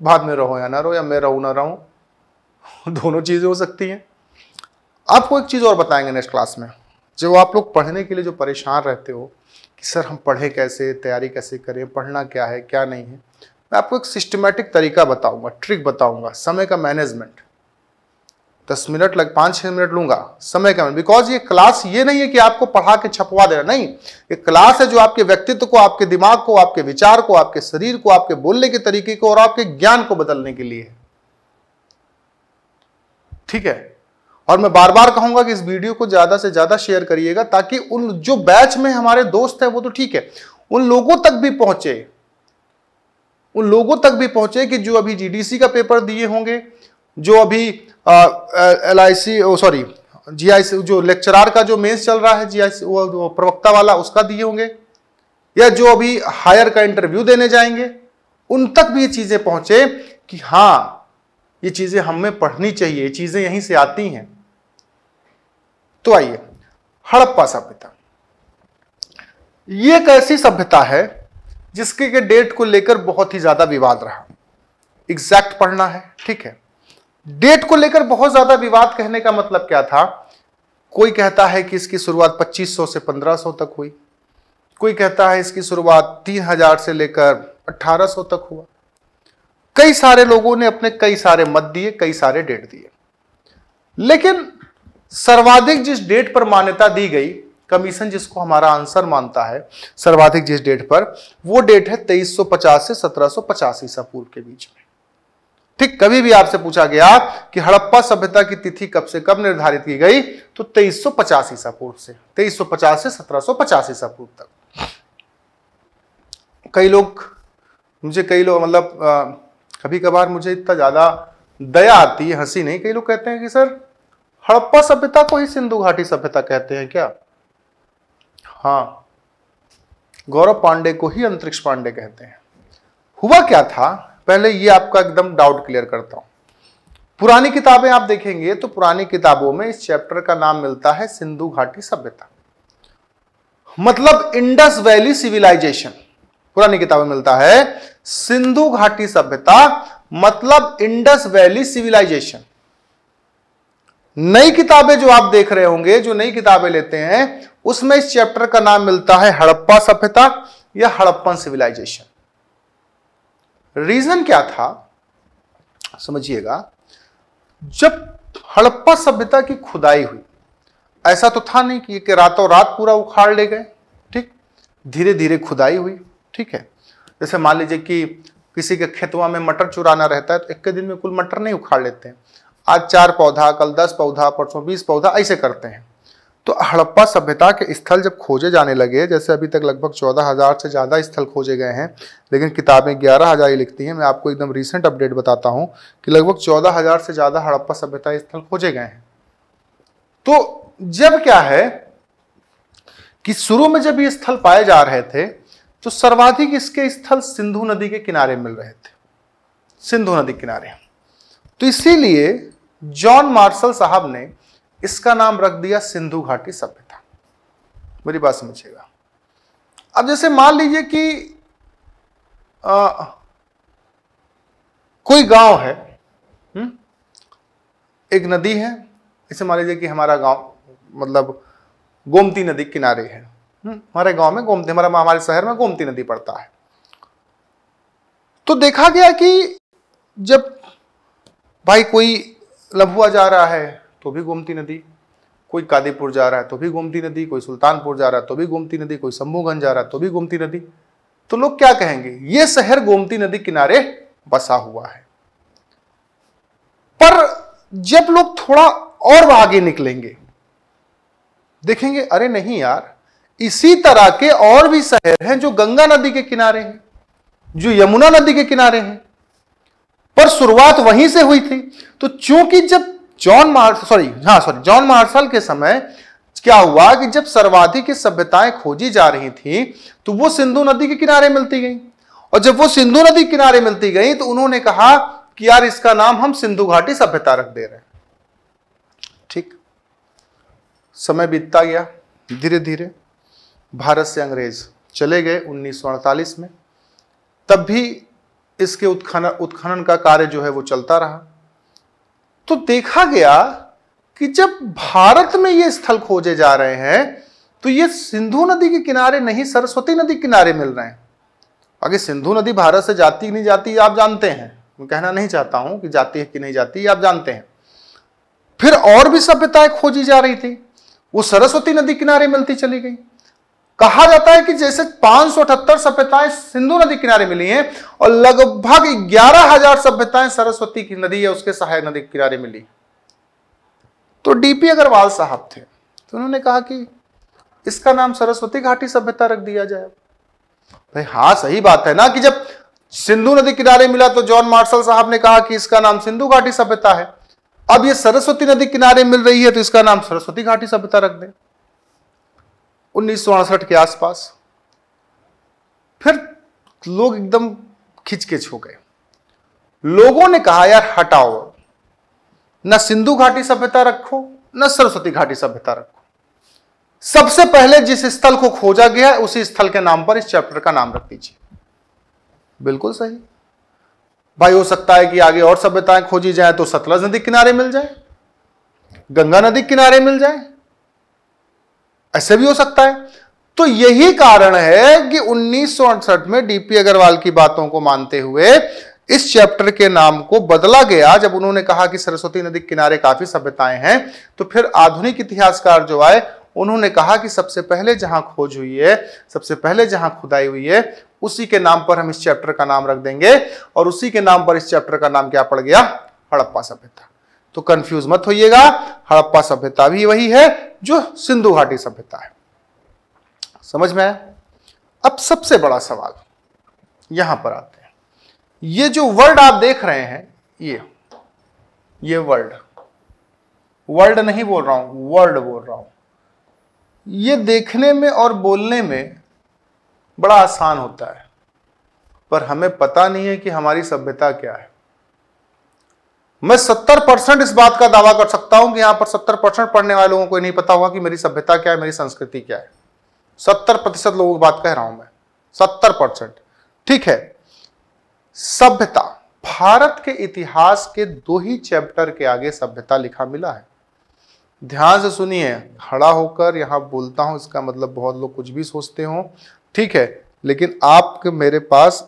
बाद में रहो या ना रहो या मैं रहूँ ना रहूँ दोनों चीज़ें हो सकती हैं आपको एक चीज़ और बताएंगे नेक्स्ट क्लास में जो आप लोग पढ़ने के लिए जो परेशान रहते हो कि सर हम पढ़े कैसे तैयारी कैसे करें पढ़ना क्या है क्या नहीं है मैं आपको एक सिस्टमेटिक तरीका बताऊंगा ट्रिक बताऊंगा समय का मैनेजमेंट दस मिनट लग पाँच छः मिनट लूंगा समय का बिकॉज ये क्लास ये नहीं है कि आपको पढ़ा के छपवा देना नहीं ये क्लास है जो आपके व्यक्तित्व को आपके दिमाग को आपके विचार को आपके शरीर को आपके बोलने के तरीके को और आपके ज्ञान को बदलने के लिए है ठीक है और मैं बार बार कहूंगा कि इस वीडियो को ज्यादा से ज्यादा शेयर करिएगा ताकि उन जो बैच में हमारे दोस्त हैं वो तो ठीक है उन लोगों तक भी पहुंचे उन लोगों तक भी पहुंचे कि जो अभी जीडीसी का पेपर दिए होंगे जो अभी एल आई सी सॉरी जी आई सी जो लेक्चरार का जो मेन्स चल रहा है जी आई सी प्रवक्ता वाला उसका दिए होंगे या जो अभी हायर का इंटरव्यू देने जाएंगे उन तक भी ये चीज़ें पहुंचे कि हाँ ये चीज़ें हमें पढ़नी चाहिए ये चीज़ें यहीं से आती हैं तो आइए हड़प्पा सभ्यता यह एक ऐसी सभ्यता है जिसके के डेट को लेकर बहुत ही ज्यादा विवाद रहा एग्जैक्ट पढ़ना है ठीक है डेट को लेकर बहुत ज्यादा विवाद कहने का मतलब क्या था कोई कहता है कि इसकी शुरुआत 2500 से 1500 तक हुई कोई कहता है इसकी शुरुआत 3000 से लेकर 1800 तक हुआ कई सारे लोगों ने अपने कई सारे मत दिए कई सारे डेट दिए लेकिन सर्वाधिक जिस डेट पर मान्यता दी गई कमीशन जिसको हमारा आंसर मानता है सर्वाधिक जिस डेट पर वो डेट है 2350 से 1750 ईसा पूर्व के बीच में ठीक कभी भी आपसे पूछा गया कि हड़प्पा सभ्यता की तिथि कब से कब निर्धारित की गई तो 2350 ईसा पूर्व से 2350 से 1750 ईसा पूर्व तक कई लोग मुझे कई लोग मतलब कभी कभार मुझे इतना ज्यादा दया आती है हंसी नहीं कई लोग कहते हैं कि सर हड़प्पा सभ्यता को ही सिंधु घाटी सभ्यता कहते हैं क्या हाँ गौरव पांडे को ही अंतरिक्ष पांडे कहते हैं हुआ क्या था पहले ये आपका एकदम डाउट क्लियर करता हूं पुरानी किताबें आप देखेंगे तो पुरानी किताबों में इस चैप्टर का नाम मिलता है सिंधु घाटी सभ्यता मतलब इंडस वैली सिविलाइजेशन पुरानी किताबें मिलता है सिंधु घाटी सभ्यता मतलब इंडस वैली सिविलाइजेशन नई किताबें जो आप देख रहे होंगे जो नई किताबें लेते हैं उसमें इस चैप्टर का नाम मिलता है हड़प्पा सभ्यता या हड़प्पन सिविलाइजेशन रीजन क्या था समझिएगा जब हड़प्पा सभ्यता की खुदाई हुई ऐसा तो था नहीं कि, ये रातों रात पूरा उखाड़ ले गए ठीक धीरे धीरे खुदाई हुई ठीक है जैसे मान लीजिए कि किसी के खेतवा में मटर चुराना रहता है तो एक के दिन में कुल मटर नहीं उखाड़ लेते हैं आज चार पौधा कल दस पौधा परसों बीस पौधा ऐसे करते हैं तो हड़प्पा सभ्यता के स्थल जब खोजे जाने लगे जैसे अभी तक लगभग चौदह हज़ार से ज़्यादा स्थल खोजे गए हैं लेकिन किताबें ग्यारह हज़ार ही लिखती हैं मैं आपको एकदम रिसेंट अपडेट बताता हूँ कि लगभग चौदह हज़ार से ज़्यादा हड़प्पा सभ्यता स्थल खोजे गए हैं तो जब क्या है कि शुरू में जब ये स्थल पाए जा रहे थे तो सर्वाधिक इसके स्थल सिंधु नदी के किनारे मिल रहे थे सिंधु नदी किनारे तो इसीलिए जॉन मार्शल साहब ने इसका नाम रख दिया सिंधु घाटी सभ्यता मेरी बात समझिएगा अब जैसे मान लीजिए कि आ, कोई गांव है हुँ? हम्म, एक नदी है इसे मान लीजिए कि हमारा गांव मतलब गोमती नदी किनारे है हम्म, हमारे गांव में गोमती हमारा हमारे शहर में गोमती नदी पड़ता है तो देखा गया कि जब भाई कोई लभुआ जा रहा है तो भी गोमती नदी कोई कादीपुर जा रहा है तो भी गोमती नदी कोई सुल्तानपुर जा रहा है तो भी गोमती नदी कोई शंभूगंज जा रहा है तो भी गोमती नदी तो लोग क्या कहेंगे ये शहर गोमती नदी किनारे बसा हुआ है पर जब लोग थोड़ा और आगे निकलेंगे देखेंगे अरे नहीं यार इसी तरह के और भी शहर हैं जो गंगा नदी के किनारे हैं जो यमुना नदी के किनारे हैं पर शुरुआत वहीं से हुई थी तो चूंकि जब जॉन मार सॉरी हाँ सॉरी जॉन मार्शल के समय क्या हुआ कि जब सर्वाधिक की सभ्यताएं खोजी जा रही थी तो वो सिंधु नदी के किनारे मिलती गई और जब वो सिंधु नदी किनारे मिलती गई तो उन्होंने कहा कि यार इसका नाम हम सिंधु घाटी सभ्यता रख दे रहे हैं ठीक समय बीतता गया धीरे धीरे भारत से अंग्रेज चले गए उन्नीस में तब भी इसके उत्खन उत्खनन का कार्य जो है वो चलता रहा तो देखा गया कि जब भारत में ये स्थल खोजे जा रहे हैं तो ये सिंधु नदी के किनारे नहीं सरस्वती नदी किनारे मिल रहे हैं आगे सिंधु नदी भारत से जाती नहीं जाती आप जानते हैं मैं कहना नहीं चाहता हूं कि जाती है कि नहीं जाती आप जानते हैं फिर और भी सभ्यताएं खोजी जा रही थी वो सरस्वती नदी किनारे मिलती चली गई कहा जाता है कि जैसे पांच सौ अठहत्तर सभ्यताएं सिंधु नदी किनारे मिली हैं और लगभग ग्यारह हजार सभ्यताएं सरस्वती की नदी या उसके सहायक नदी किनारे मिली तो डीपी अग्रवाल साहब थे तो उन्होंने कहा कि इसका नाम सरस्वती घाटी सभ्यता रख दिया जाए भाई हाँ सही बात है ना कि जब सिंधु नदी किनारे मिला तो जॉन मार्शल साहब ने कहा कि इसका नाम सिंधु घाटी सभ्यता है अब ये सरस्वती नदी किनारे मिल रही है तो इसका नाम सरस्वती घाटी सभ्यता रख दें उन्नीस के आसपास फिर लोग एकदम खिचकिच हो गए लोगों ने कहा यार हटाओ न सिंधु घाटी सभ्यता रखो न सरस्वती घाटी सभ्यता रखो सबसे पहले जिस स्थल को खोजा गया है उसी स्थल के नाम पर इस चैप्टर का नाम रख दीजिए बिल्कुल सही भाई हो सकता है कि आगे और सभ्यताएं खोजी जाए तो सतलज नदी किनारे मिल जाए गंगा नदी किनारे मिल जाए ऐसे भी हो सकता है तो यही कारण है कि उन्नीस में डीपी अग्रवाल की बातों को मानते हुए इस चैप्टर के नाम को बदला गया जब उन्होंने कहा कि सरस्वती नदी के किनारे काफी सभ्यताएं हैं तो फिर आधुनिक इतिहासकार जो आए उन्होंने कहा कि सबसे पहले जहां खोज हुई है सबसे पहले जहां खुदाई हुई है उसी के नाम पर हम इस चैप्टर का नाम रख देंगे और उसी के नाम पर इस चैप्टर का नाम क्या पड़ गया हड़प्पा सभ्यता तो कंफ्यूज मत होइएगा हड़प्पा सभ्यता भी वही है जो सिंधु घाटी सभ्यता है समझ में आया अब सबसे बड़ा सवाल यहां पर आते हैं ये जो वर्ड आप देख रहे हैं ये ये वर्ड वर्ड नहीं बोल रहा हूं वर्ड बोल रहा हूं ये देखने में और बोलने में बड़ा आसान होता है पर हमें पता नहीं है कि हमारी सभ्यता क्या है मैं 70 परसेंट इस बात का दावा कर सकता हूं कि यहां पर 70 परसेंट पढ़ने वाले लोगों को नहीं पता होगा कि मेरी सभ्यता क्या है मेरी संस्कृति क्या है 70 प्रतिशत लोगों की बात कह रहा हूं मैं 70 परसेंट ठीक है सभ्यता भारत के इतिहास के दो ही चैप्टर के आगे सभ्यता लिखा मिला है ध्यान से सुनिए खड़ा होकर यहां बोलता हूं इसका मतलब बहुत लोग कुछ भी सोचते हो ठीक है लेकिन आप मेरे पास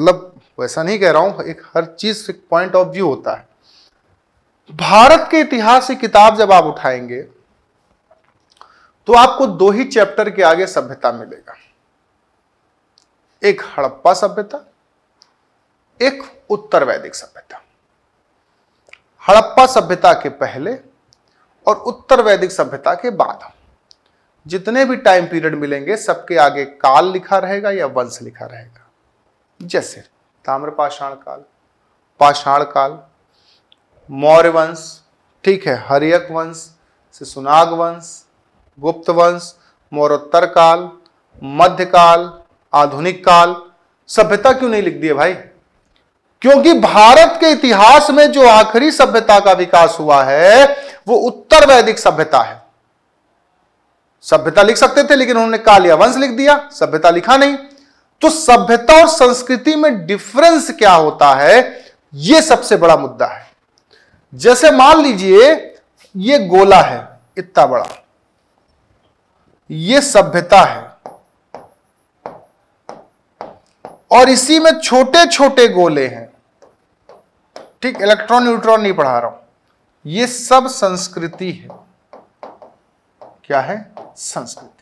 मतलब वैसा नहीं कह रहा हूं एक हर चीज एक पॉइंट ऑफ व्यू होता है भारत के इतिहास की किताब जब आप उठाएंगे तो आपको दो ही चैप्टर के आगे सभ्यता मिलेगा एक हड़प्पा सभ्यता एक उत्तर वैदिक सभ्यता हड़प्पा सभ्यता के पहले और उत्तर वैदिक सभ्यता के बाद जितने भी टाइम पीरियड मिलेंगे सबके आगे काल लिखा रहेगा या वंश लिखा रहेगा जैसे ताम्रपाषाण काल पाषाण काल मौर्य वंश ठीक है हरियक वंश से सुनाग वंश गुप्त वंश मौरोत्तर काल मध्यकाल आधुनिक काल सभ्यता क्यों नहीं लिख दिए भाई क्योंकि भारत के इतिहास में जो आखिरी सभ्यता का विकास हुआ है वो उत्तर वैदिक सभ्यता है सभ्यता लिख सकते थे लेकिन उन्होंने काल या वंश लिख दिया सभ्यता लिखा नहीं तो सभ्यता और संस्कृति में डिफरेंस क्या होता है यह सबसे बड़ा मुद्दा है जैसे मान लीजिए यह गोला है इतना बड़ा यह सभ्यता है और इसी में छोटे छोटे गोले हैं ठीक इलेक्ट्रॉन न्यूट्रॉन नहीं पढ़ा रहा हूं यह सब संस्कृति है क्या है संस्कृति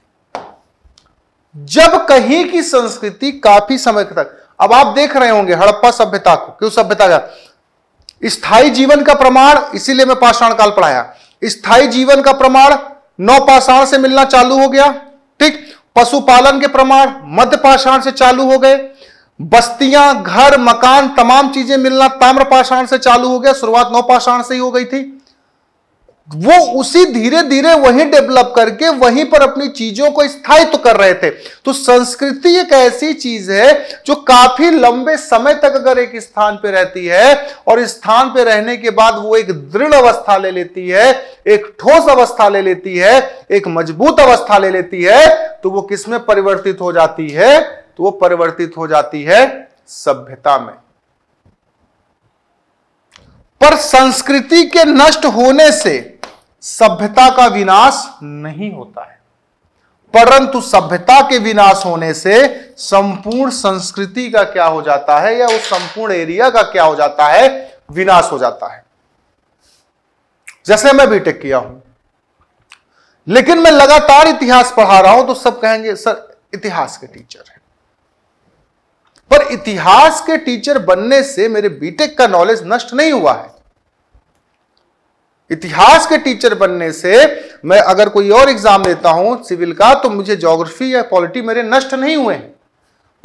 जब कहीं की संस्कृति काफी समय तक अब आप देख रहे होंगे हड़प्पा सभ्यता को क्यों सभ्यता का स्थाई जीवन का प्रमाण इसीलिए मैं पाषाण काल पढ़ाया स्थाई जीवन का प्रमाण नौपाषाण से मिलना चालू हो गया ठीक पशुपालन के प्रमाण मध्य पाषाण से चालू हो गए बस्तियां घर मकान तमाम चीजें मिलना ताम्र पाषाण से चालू हो गया शुरुआत नौपाषाण से ही हो गई थी वो उसी धीरे धीरे वहीं डेवलप करके वहीं पर अपनी चीजों को स्थायित्व तो कर रहे थे तो संस्कृति एक ऐसी चीज है जो काफी लंबे समय तक अगर एक स्थान पर रहती है और स्थान पर रहने के बाद वो एक दृढ़ अवस्था ले लेती है एक ठोस अवस्था ले लेती है एक मजबूत अवस्था ले लेती है तो वो किसमें परिवर्तित हो जाती है तो वो परिवर्तित हो जाती है सभ्यता में पर संस्कृति के नष्ट होने से सभ्यता का विनाश नहीं होता है परंतु सभ्यता के विनाश होने से संपूर्ण संस्कृति का क्या हो जाता है या उस संपूर्ण एरिया का क्या हो जाता है विनाश हो जाता है जैसे मैं बीटेक किया हूं लेकिन मैं लगातार इतिहास पढ़ा रहा हूं तो सब कहेंगे सर इतिहास के टीचर हैं पर इतिहास के टीचर बनने से मेरे बीटेक का नॉलेज नष्ट नहीं हुआ है इतिहास के टीचर बनने से मैं अगर कोई और एग्जाम देता हूं सिविल का तो मुझे ज्योग्राफी या पॉलिटी मेरे नष्ट नहीं हुए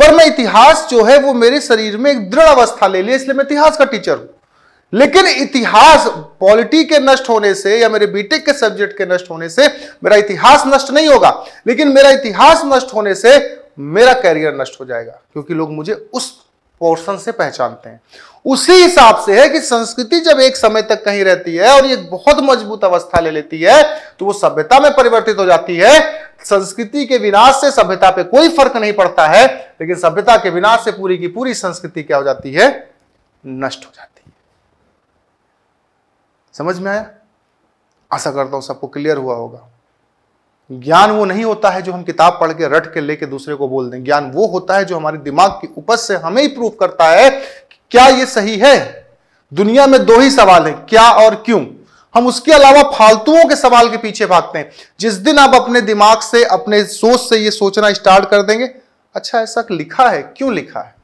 पर मैं इतिहास जो है वो मेरे शरीर में एक दृढ़ अवस्था ले लिया इसलिए मैं इतिहास का टीचर हूं लेकिन इतिहास पॉलिटी के नष्ट होने से या मेरे बीटेक के सब्जेक्ट के नष्ट होने से मेरा इतिहास नष्ट नहीं होगा लेकिन मेरा इतिहास नष्ट होने से मेरा कैरियर नष्ट हो जाएगा क्योंकि लोग मुझे उस पोर्शन से पहचानते हैं उसी हिसाब से है कि संस्कृति जब एक समय तक कहीं रहती है और ये बहुत मजबूत अवस्था ले लेती है तो वो सभ्यता में परिवर्तित हो जाती है संस्कृति के विनाश से सभ्यता पे कोई फर्क नहीं पड़ता है लेकिन सभ्यता के विनाश से पूरी की पूरी संस्कृति क्या हो जाती है नष्ट हो जाती है समझ में आया आशा करता हूं सबको क्लियर हुआ होगा ज्ञान वो नहीं होता है जो हम किताब पढ़ के रट के लेके दूसरे को बोल दें ज्ञान वो होता है जो हमारे दिमाग की उपज से हमें ही प्रूव करता है क्या ये सही है दुनिया में दो ही सवाल है क्या और क्यों हम उसके अलावा फालतुओं के सवाल के पीछे भागते हैं जिस दिन आप अपने दिमाग से अपने सोच से ये सोचना स्टार्ट कर देंगे अच्छा ऐसा लिखा है क्यों लिखा है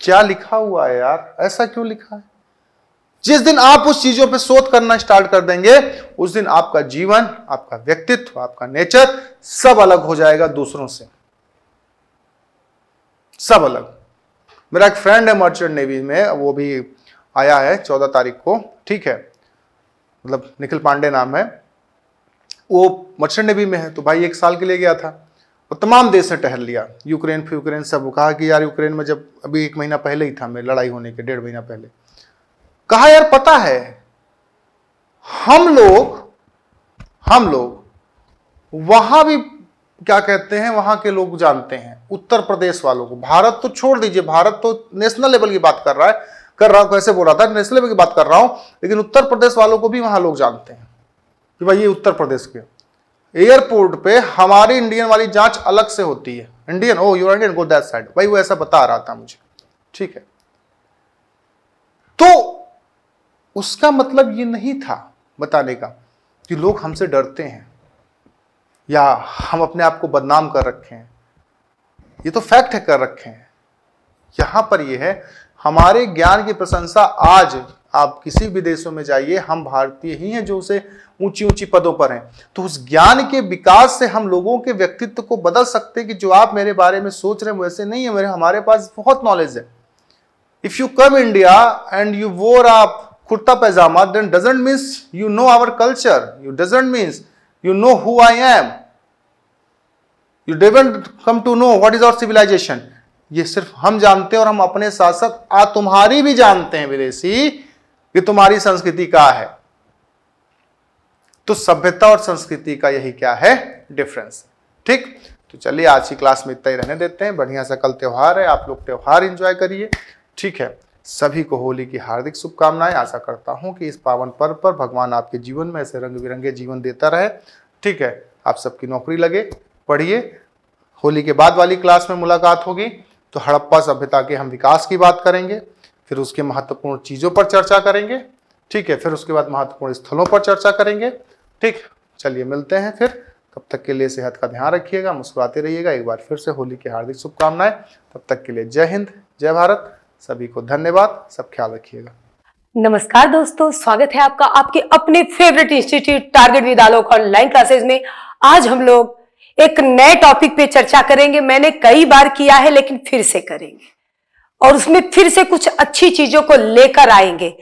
क्या लिखा हुआ है यार ऐसा क्यों लिखा है जिस दिन आप उस चीजों पर शोध करना स्टार्ट कर देंगे उस दिन आपका जीवन आपका व्यक्तित्व आपका नेचर सब अलग हो जाएगा दूसरों से सब अलग मेरा एक फ्रेंड है मर्चेंट नेवी में वो भी आया है चौदह तारीख को ठीक है मतलब निखिल पांडे नाम है वो मर्चेंट नेवी में है तो भाई एक साल के लिए गया था और तमाम देश से टहल लिया यूक्रेन फिर यूक्रेन सब कहा कि यार यूक्रेन में जब अभी एक महीना पहले ही था मेरी लड़ाई होने के डेढ़ महीना पहले कहा यार पता है हम लोग हम लोग वहां भी क्या कहते हैं वहां के लोग जानते हैं उत्तर प्रदेश वालों को भारत तो छोड़ दीजिए भारत तो नेशनल लेवल की बात कर रहा है कर रहा हूं कैसे बोल रहा था नेशनल लेवल की बात कर रहा हूं लेकिन उत्तर प्रदेश वालों को भी वहां लोग जानते हैं कि भाई ये उत्तर प्रदेश के एयरपोर्ट पे हमारी इंडियन वाली जांच अलग से होती है Indian oh your Indian go that side भाई वो ऐसा बता रहा था मुझे ठीक है तो उसका मतलब ये नहीं था बताने का कि लोग हमसे डरते हैं या हम अपने आप को बदनाम कर रखे हैं ये तो फैक्ट है कर रखे हैं यहां पर यह है हमारे ज्ञान की प्रशंसा आज आप किसी भी देशों में जाइए हम भारतीय ही हैं जो उसे ऊंची ऊंची पदों पर हैं तो उस ज्ञान के विकास से हम लोगों के व्यक्तित्व को बदल सकते हैं कि जो आप मेरे बारे में सोच रहे हैं वैसे नहीं है मेरे हमारे पास बहुत नॉलेज है if you come India and you wore आप kurta pajama then doesn't means you know our culture you doesn't means you know who I am you haven't come to know what is our civilization ये सिर्फ हम जानते हैं और हम अपने साथ साथ आ तुम्हारी भी जानते हैं विदेशी कि तुम्हारी संस्कृति का है तो सभ्यता और संस्कृति का यही क्या है डिफरेंस ठीक तो चलिए आज की क्लास में इतना ही रहने देते हैं बढ़िया सा कल त्यौहार है आप लोग त्यौहार इंजॉय करिए ठीक है सभी को होली की हार्दिक शुभकामनाएं आशा करता हूं कि इस पावन पर्व पर भगवान आपके जीवन में ऐसे रंग बिरंगे जीवन देता रहे ठीक है आप सबकी नौकरी लगे पढ़िए होली के बाद वाली क्लास में मुलाकात होगी तो हड़प्पा सभ्यता के हम विकास की बात करेंगे फिर उसके महत्वपूर्ण चीज़ों पर चर्चा करेंगे ठीक है फिर उसके बाद महत्वपूर्ण स्थलों पर चर्चा करेंगे ठीक चलिए मिलते हैं फिर तब तक के लिए सेहत का ध्यान रखिएगा मुस्कुराते रहिएगा एक बार फिर से होली की हार्दिक शुभकामनाएं तब तक के लिए जय हिंद जय भारत सभी को धन्यवाद सब ख्याल रखिएगा नमस्कार दोस्तों स्वागत है आपका आपके अपने favourite institute target with Alok online classes में आज हम लोग एक नए टॉपिक पे चर्चा करेंगे मैंने कई बार किया है लेकिन फिर से करेंगे और उसमें फिर से कुछ अच्छी चीजों को लेकर आएंगे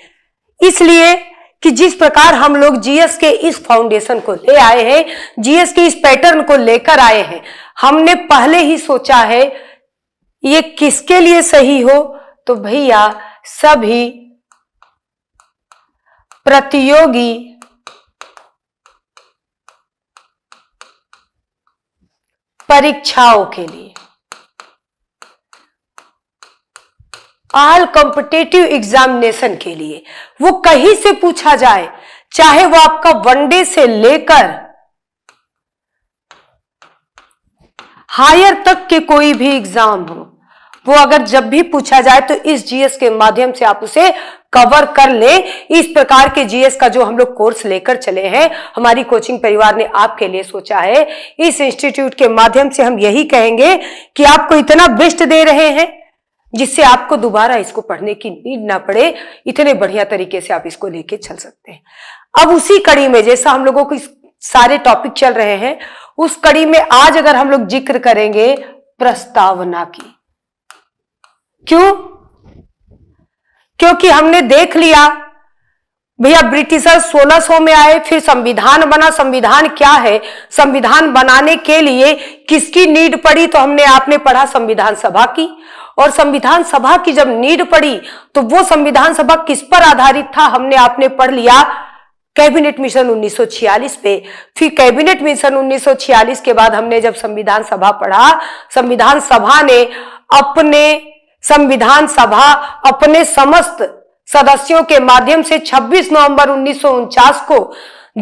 इसलिए कि जिस प्रकार हम लोग जीएस के इस फाउंडेशन को ले आए हैं जीएस के इस पैटर्न को लेकर आए हैं हमने पहले ही सोचा है ये किसके लिए सही हो तो भैया सभी प्रतियोगी परीक्षाओं के लिए ऑल कॉम्पिटेटिव एग्जामिनेशन के लिए वो कहीं से पूछा जाए चाहे वो आपका वनडे से लेकर हायर तक के कोई भी एग्जाम हो वो अगर जब भी पूछा जाए तो इस जीएस के माध्यम से आप उसे कवर कर ले इस प्रकार के जीएस का जो हम लोग कोर्स लेकर चले हैं हमारी कोचिंग परिवार ने आपके लिए सोचा है इस इंस्टीट्यूट के माध्यम से हम यही कहेंगे कि आपको इतना बेस्ट दे रहे हैं जिससे आपको दोबारा इसको पढ़ने की नीड ना पड़े इतने बढ़िया तरीके से आप इसको लेके चल सकते हैं अब उसी कड़ी में जैसा हम लोगों को सारे टॉपिक चल रहे हैं उस कड़ी में आज अगर हम लोग जिक्र करेंगे प्रस्तावना की क्यों क्योंकि हमने देख लिया भैया ब्रिटिशर 1600 में आए फिर संविधान बना संविधान क्या है संविधान बनाने के लिए किसकी नीड पड़ी तो हमने आपने पढ़ा संविधान सभा की और संविधान सभा की जब नीड पड़ी तो वो संविधान सभा किस पर आधारित था हमने आपने पढ़ लिया कैबिनेट मिशन 1946 पे फिर कैबिनेट मिशन 1946 के बाद हमने जब संविधान सभा पढ़ा संविधान सभा ने अपने संविधान सभा अपने समस्त सदस्यों के माध्यम से 26 नवंबर उन्नीस को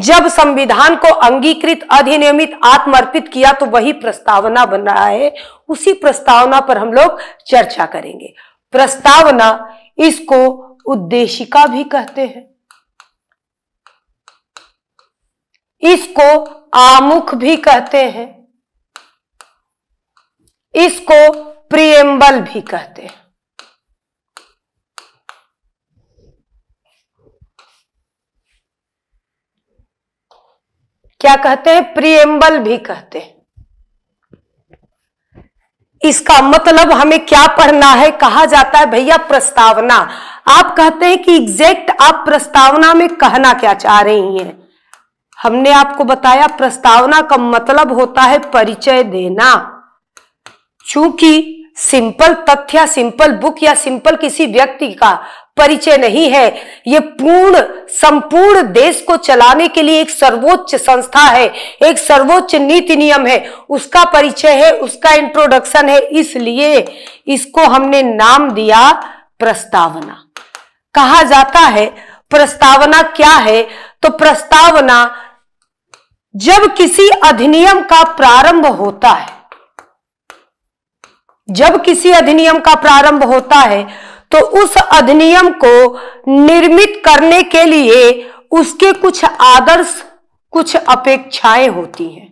जब संविधान को अंगीकृत अधिनियमित आत्मर्पित किया तो वही प्रस्तावना बन रहा है उसी प्रस्तावना पर हम लोग चर्चा करेंगे प्रस्तावना इसको उद्देशिका भी कहते हैं इसको आमुख भी कहते हैं इसको प्रियम्बल भी कहते हैं क्या कहते हैं प्रियम्बल भी कहते हैं इसका मतलब हमें क्या पढ़ना है कहा जाता है भैया प्रस्तावना आप कहते हैं कि एग्जैक्ट आप प्रस्तावना में कहना क्या चाह रही हैं हमने आपको बताया प्रस्तावना का मतलब होता है परिचय देना चूंकि सिंपल तथ्य सिंपल बुक या सिंपल किसी व्यक्ति का परिचय नहीं है ये पूर्ण संपूर्ण देश को चलाने के लिए एक सर्वोच्च संस्था है एक सर्वोच्च नीति नियम है उसका परिचय है उसका इंट्रोडक्शन है इसलिए इसको हमने नाम दिया प्रस्तावना कहा जाता है प्रस्तावना क्या है तो प्रस्तावना जब किसी अधिनियम का प्रारंभ होता है जब किसी अधिनियम का प्रारंभ होता है तो उस अधिनियम को निर्मित करने के लिए उसके कुछ आदर्श कुछ अपेक्षाएं होती हैं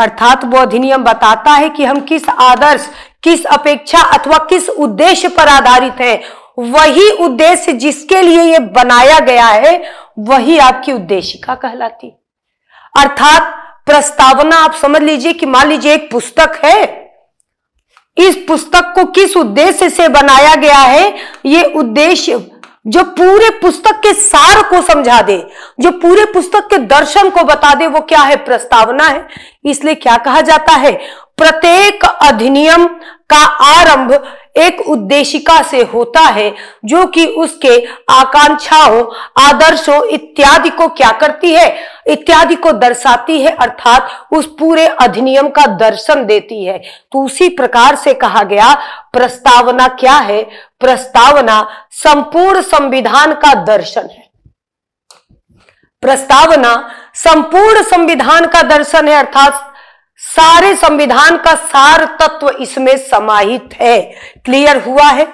अर्थात वो अधिनियम बताता है कि हम किस आदर्श किस अपेक्षा अथवा किस उद्देश्य पर आधारित है वही उद्देश्य जिसके लिए ये बनाया गया है वही आपकी उद्देशिका कहलाती अर्थात प्रस्तावना आप समझ लीजिए कि मान लीजिए एक पुस्तक है इस पुस्तक को किस उद्देश्य से बनाया गया है ये उद्देश्य जो पूरे पुस्तक के सार को समझा दे जो पूरे पुस्तक के दर्शन को बता दे वो क्या है प्रस्तावना है इसलिए क्या कहा जाता है प्रत्येक अधिनियम का आरंभ एक उद्देशिका से होता है जो कि उसके आकांक्षाओं आदर्शों इत्यादि को क्या करती है इत्यादि को दर्शाती है अर्थात उस पूरे अधिनियम का दर्शन देती है तो उसी प्रकार से कहा गया प्रस्तावना क्या है प्रस्तावना संपूर्ण संविधान का दर्शन है प्रस्तावना संपूर्ण संविधान का दर्शन है अर्थात सारे संविधान का सार तत्व इसमें समाहित है क्लियर हुआ है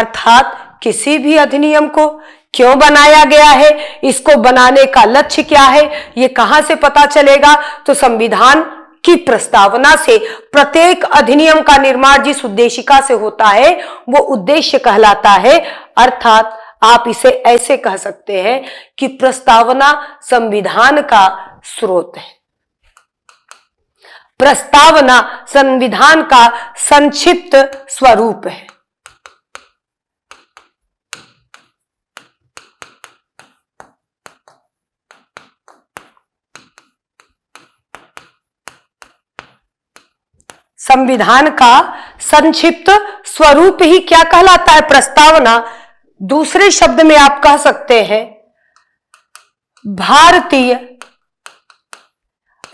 अर्थात किसी भी अधिनियम को क्यों बनाया गया है इसको बनाने का लक्ष्य क्या है ये कहां से पता चलेगा तो संविधान की प्रस्तावना से प्रत्येक अधिनियम का निर्माण जिस उद्देशिका से होता है वो उद्देश्य कहलाता है अर्थात आप इसे ऐसे कह सकते हैं कि प्रस्तावना संविधान का स्रोत है प्रस्तावना संविधान का संक्षिप्त स्वरूप है संविधान का संक्षिप्त स्वरूप ही क्या कहलाता है प्रस्तावना दूसरे शब्द में आप कह सकते हैं भारतीय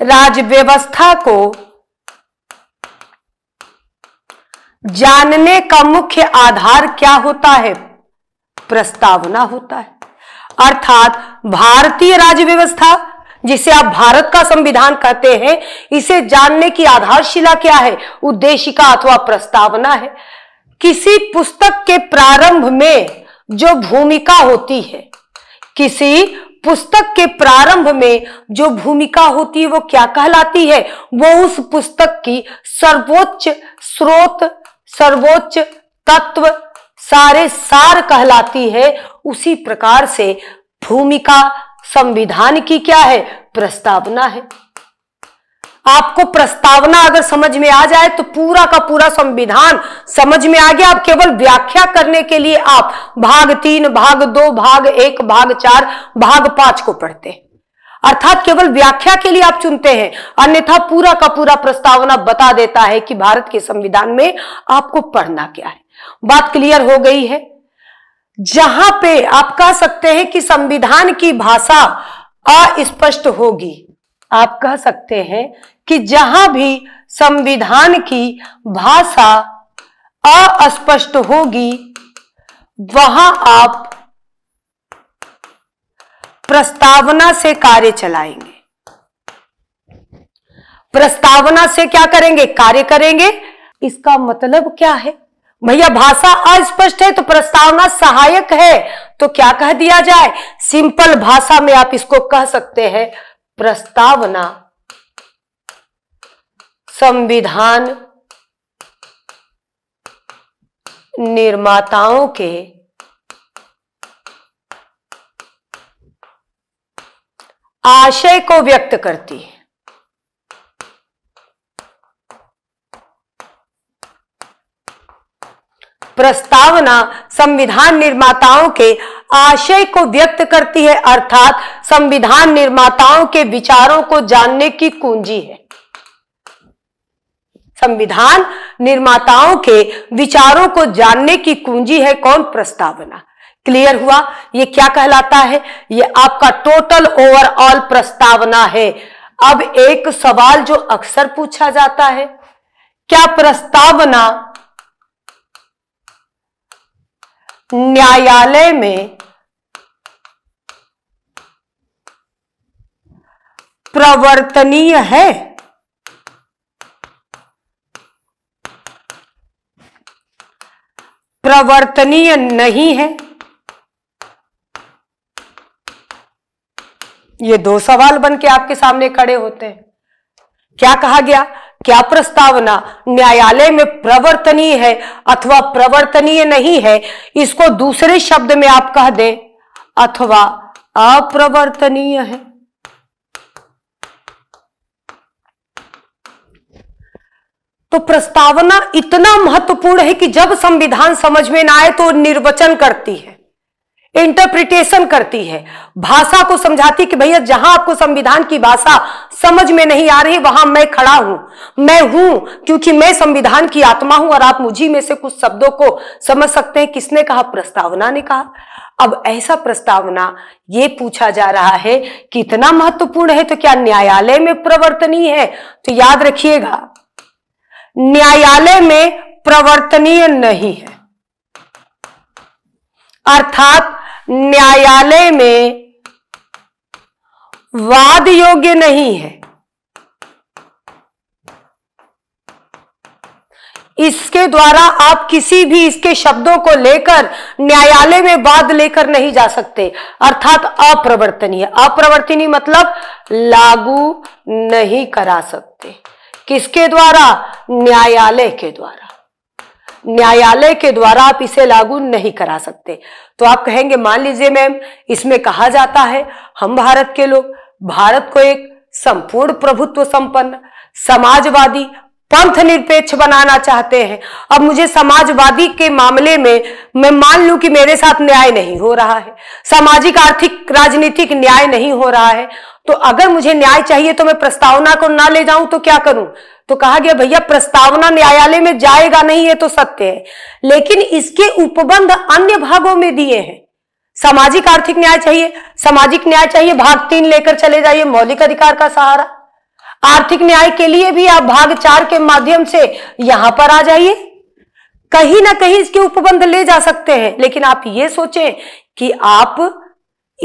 व्यवस्था को जानने का मुख्य आधार क्या होता है प्रस्तावना होता है अर्थात भारतीय राज्य व्यवस्था जिसे आप भारत का संविधान कहते हैं इसे जानने की आधारशिला क्या है उद्देशिका अथवा प्रस्तावना है किसी पुस्तक के प्रारंभ में जो भूमिका होती है किसी पुस्तक के प्रारंभ में जो भूमिका होती है वो क्या कहलाती है वो उस पुस्तक की सर्वोच्च स्रोत सर्वोच्च तत्व सारे सार कहलाती है उसी प्रकार से भूमिका संविधान की क्या है प्रस्तावना है आपको प्रस्तावना अगर समझ में आ जाए तो पूरा का पूरा संविधान समझ में आ गया अब केवल व्याख्या करने के लिए आप भाग तीन भाग दो भाग एक भाग चार भाग पांच को पढ़ते हैं अर्थात केवल व्याख्या के लिए आप चुनते हैं अन्यथा पूरा का पूरा प्रस्तावना बता देता है कि भारत के संविधान में आपको पढ़ना क्या है बात क्लियर हो गई है जहां पे आप कह सकते हैं कि संविधान की भाषा अस्पष्ट होगी आप कह सकते हैं कि जहां भी संविधान की भाषा अस्पष्ट होगी वहां आप प्रस्तावना से कार्य चलाएंगे प्रस्तावना से क्या करेंगे कार्य करेंगे इसका मतलब क्या है भैया भाषा अस्पष्ट है तो प्रस्तावना सहायक है तो क्या कह दिया जाए सिंपल भाषा में आप इसको कह सकते हैं प्रस्तावना संविधान निर्माताओं के आशय को व्यक्त करती है प्रस्तावना संविधान निर्माताओं के आशय को व्यक्त करती है अर्थात संविधान निर्माताओं के विचारों को जानने की कुंजी है संविधान निर्माताओं के विचारों को जानने की कुंजी है कौन प्रस्तावना क्लियर हुआ ये क्या कहलाता है ये आपका टोटल ओवरऑल प्रस्तावना है अब एक सवाल जो अक्सर पूछा जाता है क्या प्रस्तावना न्यायालय में प्रवर्तनीय है प्रवर्तनीय नहीं है ये दो सवाल बन के आपके सामने खड़े होते हैं क्या कहा गया क्या प्रस्तावना न्यायालय में प्रवर्तनीय है अथवा प्रवर्तनीय नहीं है इसको दूसरे शब्द में आप कह दें अथवा अप्रवर्तनीय है तो प्रस्तावना इतना महत्वपूर्ण है कि जब संविधान समझ में ना आए तो निर्वचन करती है इंटरप्रिटेशन करती है भाषा को समझाती कि भैया जहां आपको संविधान की भाषा समझ में नहीं आ रही वहां मैं खड़ा हूं मैं हूं क्योंकि मैं संविधान की आत्मा हूं और आप मुझी में से कुछ शब्दों को समझ सकते हैं किसने कहा प्रस्तावना ने कहा अब ऐसा प्रस्तावना ये पूछा जा रहा है कि इतना महत्वपूर्ण है तो क्या न्यायालय में प्रवर्तनी है तो याद रखिएगा न्यायालय में प्रवर्तनीय नहीं है अर्थात न्यायालय में वाद योग्य नहीं है इसके द्वारा आप किसी भी इसके शब्दों को लेकर न्यायालय में वाद लेकर नहीं जा सकते अर्थात अप्रवर्तनीय अप्रवर्तनीय मतलब लागू नहीं करा सकते किसके द्वारा न्यायालय के द्वारा न्यायालय के द्वारा आप इसे लागू नहीं करा सकते तो आप कहेंगे मान लीजिए मैम इसमें कहा जाता है हम भारत के लोग भारत को एक संपूर्ण प्रभुत्व संपन्न समाजवादी पंथ निरपेक्ष बनाना चाहते हैं अब मुझे समाजवादी के मामले में मैं मान लू कि मेरे साथ न्याय नहीं हो रहा है सामाजिक आर्थिक राजनीतिक न्याय नहीं हो रहा है तो अगर मुझे न्याय चाहिए तो मैं प्रस्तावना को ना ले जाऊं तो क्या करूं तो कहा गया भैया प्रस्तावना न्यायालय में जाएगा नहीं है तो सत्य है लेकिन इसके उपबंध अन्य भागों में दिए हैं सामाजिक आर्थिक न्याय चाहिए सामाजिक न्याय चाहिए भाग तीन लेकर चले जाइए मौलिक अधिकार का सहारा आर्थिक न्याय के लिए भी आप भाग चार के माध्यम से यहां पर आ जाइए कहीं ना कहीं इसके उपबंध ले जा सकते हैं लेकिन आप ये सोचें कि आप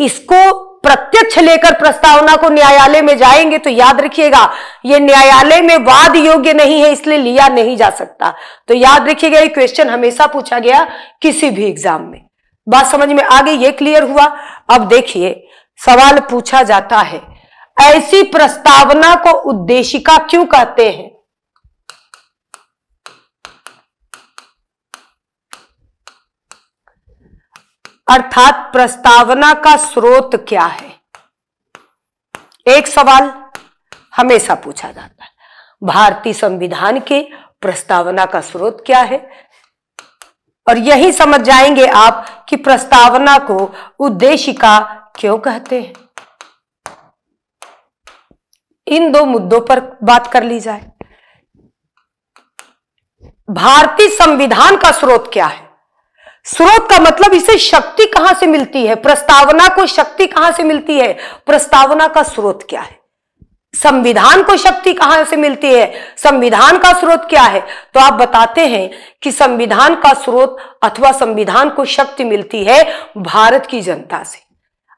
इसको प्रत्यक्ष लेकर प्रस्तावना को न्यायालय में जाएंगे तो याद रखिएगा ये न्यायालय में वाद योग्य नहीं है इसलिए लिया नहीं जा सकता तो याद रखिएगा ये क्वेश्चन हमेशा पूछा गया किसी भी एग्जाम में बात समझ में आगे ये क्लियर हुआ अब देखिए सवाल पूछा जाता है ऐसी प्रस्तावना को उद्देशिका क्यों कहते हैं अर्थात प्रस्तावना का स्रोत क्या है एक सवाल हमेशा पूछा जाता है भारतीय संविधान के प्रस्तावना का स्रोत क्या है और यही समझ जाएंगे आप कि प्रस्तावना को उद्देशिका क्यों कहते हैं इन दो मुद्दों पर बात कर ली जाए भारतीय संविधान का स्रोत क्या है स्रोत का मतलब इसे शक्ति कहां से मिलती है प्रस्तावना को शक्ति कहां से मिलती है प्रस्तावना का स्रोत क्या है संविधान को शक्ति कहां से मिलती है संविधान का स्रोत क्या है तो आप बताते हैं कि संविधान का स्रोत अथवा संविधान को शक्ति मिलती है भारत की जनता से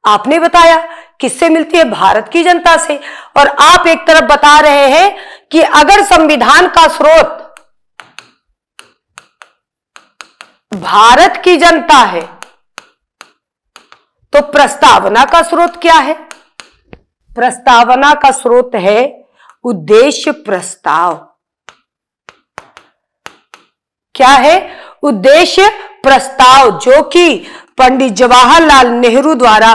आपने बताया किससे मिलती है भारत की जनता से और आप एक तरफ बता रहे हैं कि अगर संविधान का स्रोत भारत की जनता है तो प्रस्तावना का स्रोत क्या है प्रस्तावना का स्रोत है उद्देश्य प्रस्ताव क्या है उद्देश्य प्रस्ताव जो कि पंडित जवाहरलाल नेहरू द्वारा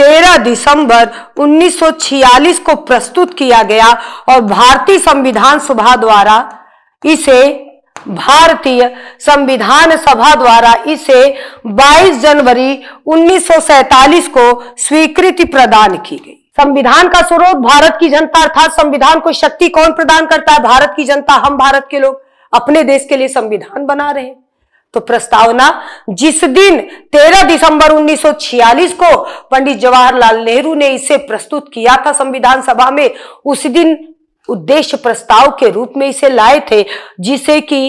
13 दिसंबर 1946 को प्रस्तुत किया गया और भारतीय संविधान सभा द्वारा इसे भारतीय संविधान सभा द्वारा इसे 22 जनवरी 1947 को स्वीकृति प्रदान की गई संविधान का स्वरूप भारत की जनता अर्थात संविधान को शक्ति कौन प्रदान करता है भारत की जनता हम भारत के लोग अपने देश के लिए संविधान बना रहे हैं तो प्रस्तावना जिस दिन 13 दिसंबर 1946 को पंडित जवाहरलाल नेहरू ने इसे प्रस्तुत किया था संविधान सभा में उस दिन उद्देश्य प्रस्ताव के रूप में इसे लाए थे जिसे कि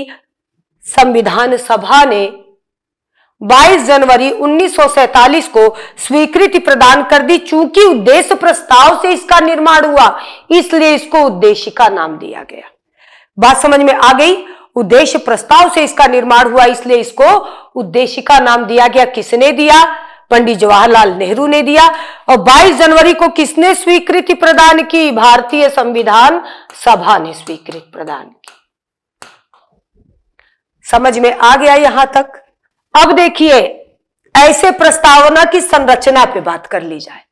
संविधान सभा ने 22 जनवरी 1947 को स्वीकृति प्रदान कर दी चूंकि उद्देश्य प्रस्ताव से इसका निर्माण हुआ इसलिए इसको उद्देश्य का नाम दिया गया बात समझ में आ गई उद्देश्य प्रस्ताव से इसका निर्माण हुआ इसलिए इसको उद्देशिका नाम दिया गया किसने दिया पंडित जवाहरलाल नेहरू ने दिया और 22 जनवरी को किसने स्वीकृति प्रदान की भारतीय संविधान सभा ने स्वीकृति प्रदान की समझ में आ गया यहां तक अब देखिए ऐसे प्रस्तावना की संरचना पे बात कर ली जाए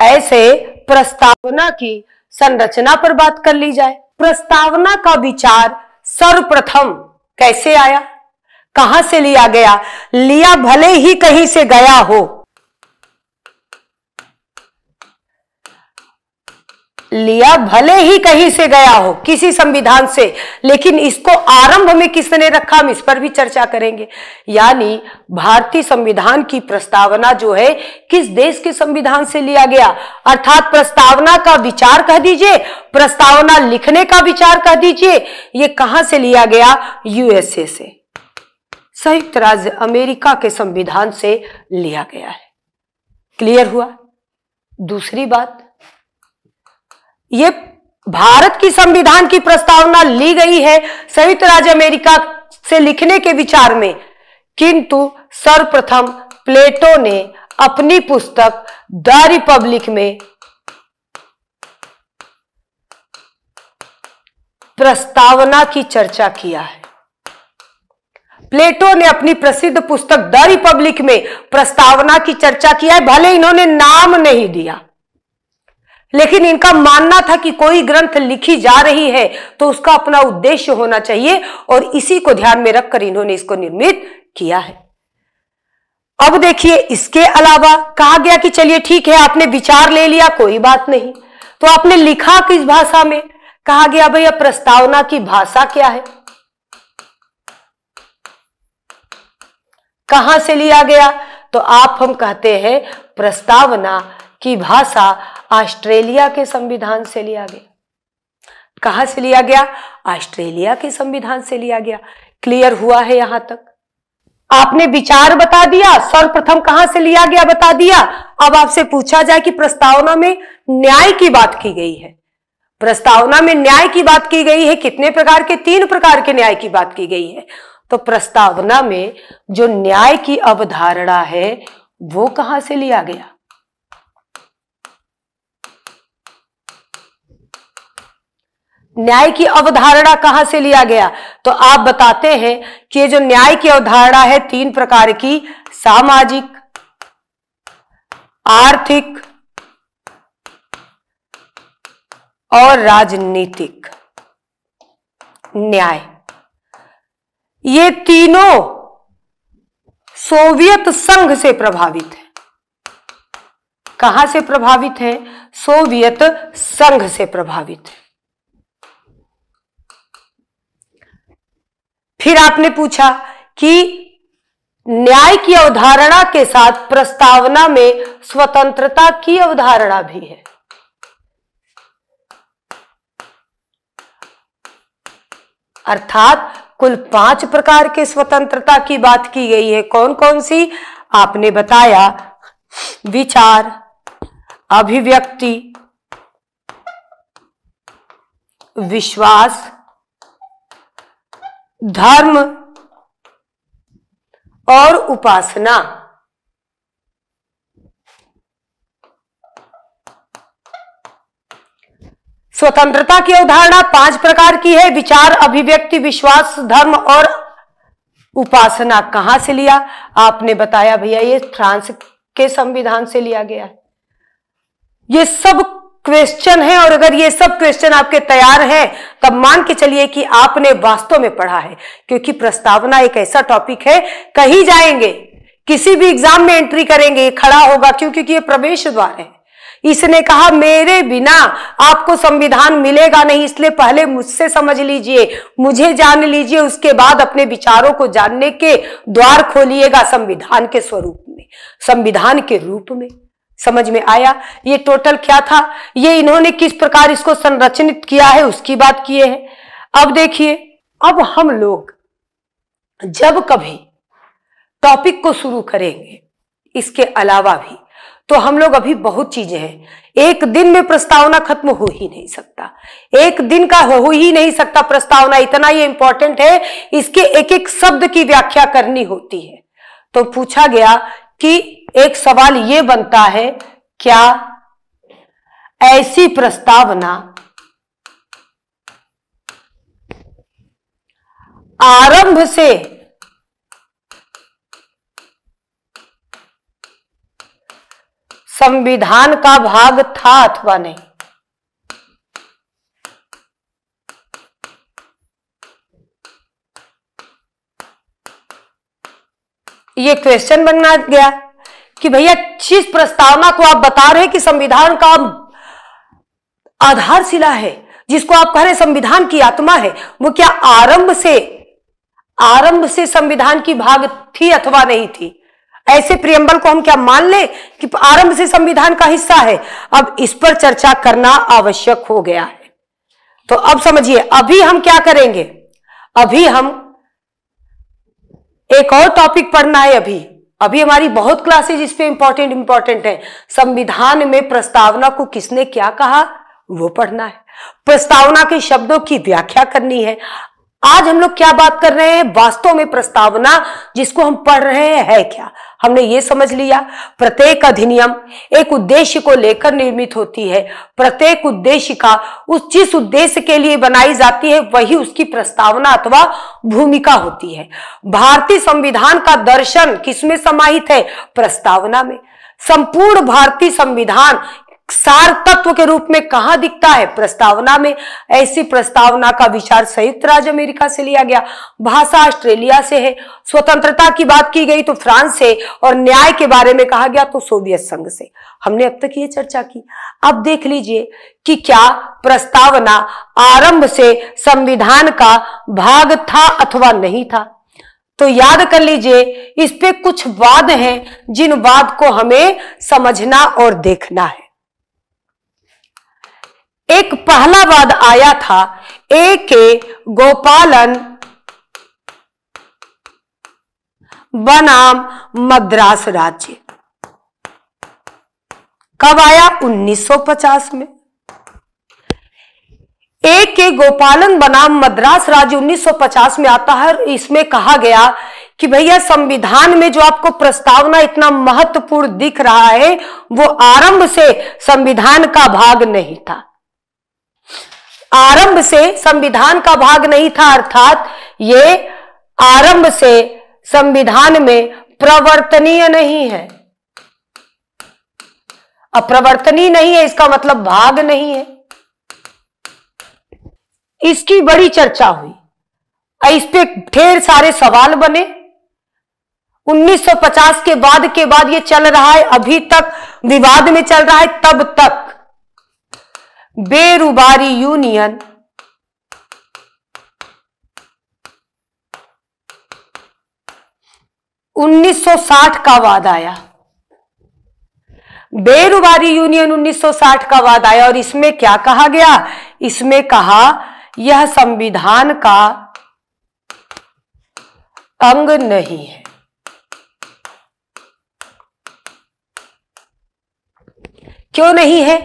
ऐसे प्रस्तावना की संरचना पर बात कर ली जाए प्रस्तावना का विचार सर्वप्रथम कैसे आया कहां से लिया गया लिया भले ही कहीं से गया हो लिया भले ही कहीं से गया हो किसी संविधान से लेकिन इसको आरंभ में किसने रखा हम इस पर भी चर्चा करेंगे यानी भारतीय संविधान की प्रस्तावना जो है किस देश के संविधान से लिया गया अर्थात प्रस्तावना का विचार कह दीजिए प्रस्तावना लिखने का विचार कह दीजिए ये कहां से लिया गया यूएसए से संयुक्त राज्य अमेरिका के संविधान से लिया गया है क्लियर हुआ दूसरी बात ये भारत की संविधान की प्रस्तावना ली गई है संयुक्त राज्य अमेरिका से लिखने के विचार में किंतु सर्वप्रथम प्लेटो ने अपनी पुस्तक द रिपब्लिक में प्रस्तावना की चर्चा किया है प्लेटो ने अपनी प्रसिद्ध पुस्तक द रिपब्लिक में प्रस्तावना की चर्चा किया है भले इन्होंने नाम नहीं दिया लेकिन इनका मानना था कि कोई ग्रंथ लिखी जा रही है तो उसका अपना उद्देश्य होना चाहिए और इसी को ध्यान में रखकर इन्होंने इसको निर्मित किया है अब देखिए इसके अलावा कहा गया कि चलिए ठीक है आपने विचार ले लिया कोई बात नहीं तो आपने लिखा किस भाषा में कहा गया भैया प्रस्तावना की भाषा क्या है कहां से लिया गया तो आप हम कहते हैं प्रस्तावना की भाषा ऑस्ट्रेलिया के संविधान से लिया गया कहा से लिया गया ऑस्ट्रेलिया के संविधान से लिया गया क्लियर हुआ है यहां तक आपने विचार बता दिया सर्वप्रथम कहां से लिया गया बता दिया अब आपसे पूछा जाए कि प्रस्तावना में न्याय की बात की गई है प्रस्तावना में न्याय की बात की गई है कितने प्रकार के तीन प्रकार के न्याय की बात की गई है तो प्रस्तावना में जो न्याय की अवधारणा है वो कहां से लिया गया न्याय की अवधारणा कहां से लिया गया तो आप बताते हैं कि जो न्याय की अवधारणा है तीन प्रकार की सामाजिक आर्थिक और राजनीतिक न्याय ये तीनों सोवियत संघ से प्रभावित है कहां से प्रभावित है सोवियत संघ से प्रभावित है फिर आपने पूछा कि न्याय की अवधारणा के साथ प्रस्तावना में स्वतंत्रता की अवधारणा भी है अर्थात कुल पांच प्रकार के स्वतंत्रता की बात की गई है कौन कौन सी आपने बताया विचार अभिव्यक्ति विश्वास धर्म और उपासना स्वतंत्रता की अवधारणा पांच प्रकार की है विचार अभिव्यक्ति विश्वास धर्म और उपासना कहां से लिया आपने बताया भैया ये फ्रांस के संविधान से लिया गया है ये सब क्वेश्चन है और अगर ये सब क्वेश्चन आपके तैयार हैं तब मान के चलिए कि आपने वास्तव में पढ़ा है क्योंकि प्रस्तावना एक ऐसा टॉपिक है कहीं जाएंगे किसी भी एग्जाम में एंट्री करेंगे खड़ा होगा क्यों क्योंकि ये प्रवेश द्वार है इसने कहा मेरे बिना आपको संविधान मिलेगा नहीं इसलिए पहले मुझसे समझ लीजिए मुझे जान लीजिए उसके बाद अपने विचारों को जानने के द्वार खोलिएगा संविधान के स्वरूप में संविधान के रूप में समझ में आया ये टोटल क्या था ये इन्होंने किस प्रकार इसको संरचनित किया है उसकी बात किए हैं अब देखिए अब हम लोग जब कभी टॉपिक को शुरू करेंगे इसके अलावा भी तो हम लोग अभी बहुत चीजें हैं एक दिन में प्रस्तावना खत्म हो ही नहीं सकता एक दिन का हो ही नहीं सकता प्रस्तावना इतना ही इंपॉर्टेंट है इसके एक एक शब्द की व्याख्या करनी होती है तो पूछा गया कि एक सवाल ये बनता है क्या ऐसी प्रस्तावना आरंभ से संविधान का भाग था अथवा नहीं ये क्वेश्चन बनना गया कि भैया जिस प्रस्तावना को आप बता रहे कि संविधान का आधारशिला है जिसको आप कह रहे संविधान की आत्मा है वो क्या आरंभ से आरंभ से संविधान की भाग थी अथवा नहीं थी ऐसे प्रियम्बल को हम क्या मान ले कि आरंभ से संविधान का हिस्सा है अब इस पर चर्चा करना आवश्यक हो गया है तो अब समझिए अभी हम क्या करेंगे अभी हम एक और टॉपिक पढ़ना है अभी अभी हमारी बहुत क्लासेज इस पर इंपॉर्टेंट इंपॉर्टेंट है संविधान में प्रस्तावना को किसने क्या कहा वो पढ़ना है प्रस्तावना के शब्दों की व्याख्या करनी है आज हम लोग क्या बात कर रहे हैं वास्तव में प्रस्तावना जिसको हम पढ़ रहे हैं है क्या हमने ये समझ लिया प्रत्येक अधिनियम एक उद्देश्य को लेकर निर्मित होती है प्रत्येक उद्देश्य का उस जिस उद्देश्य के लिए बनाई जाती है वही उसकी प्रस्तावना अथवा भूमिका होती है भारतीय संविधान का दर्शन किसमें समाहित है प्रस्तावना में संपूर्ण भारतीय संविधान सार तत्व के रूप में कहा दिखता है प्रस्तावना में ऐसी प्रस्तावना का विचार संयुक्त राज्य अमेरिका से लिया गया भाषा ऑस्ट्रेलिया से है स्वतंत्रता की बात की गई तो फ्रांस से और न्याय के बारे में कहा गया तो सोवियत संघ से हमने अब तक ये चर्चा की अब देख लीजिए कि क्या प्रस्तावना आरंभ से संविधान का भाग था अथवा नहीं था तो याद कर लीजिए इस पे कुछ वाद हैं जिन वाद को हमें समझना और देखना है एक पहला वाद आया था ए के गोपालन बनाम मद्रास राज्य कब आया 1950 में ए के गोपालन बनाम मद्रास राज्य 1950 में आता है इसमें कहा गया कि भैया संविधान में जो आपको प्रस्तावना इतना महत्वपूर्ण दिख रहा है वो आरंभ से संविधान का भाग नहीं था आरंभ से संविधान का भाग नहीं था अर्थात ये आरंभ से संविधान में प्रवर्तनीय नहीं है अप्रवर्तनीय नहीं है इसका मतलब भाग नहीं है इसकी बड़ी चर्चा हुई इस पे ढेर सारे सवाल बने 1950 के बाद के बाद ये चल रहा है अभी तक विवाद में चल रहा है तब तक बेरुबारी यूनियन उन्नीस सौ साठ का वाद आया बेरुबारी यूनियन 1960 का वाद आया और इसमें क्या कहा गया इसमें कहा यह संविधान का अंग नहीं है क्यों नहीं है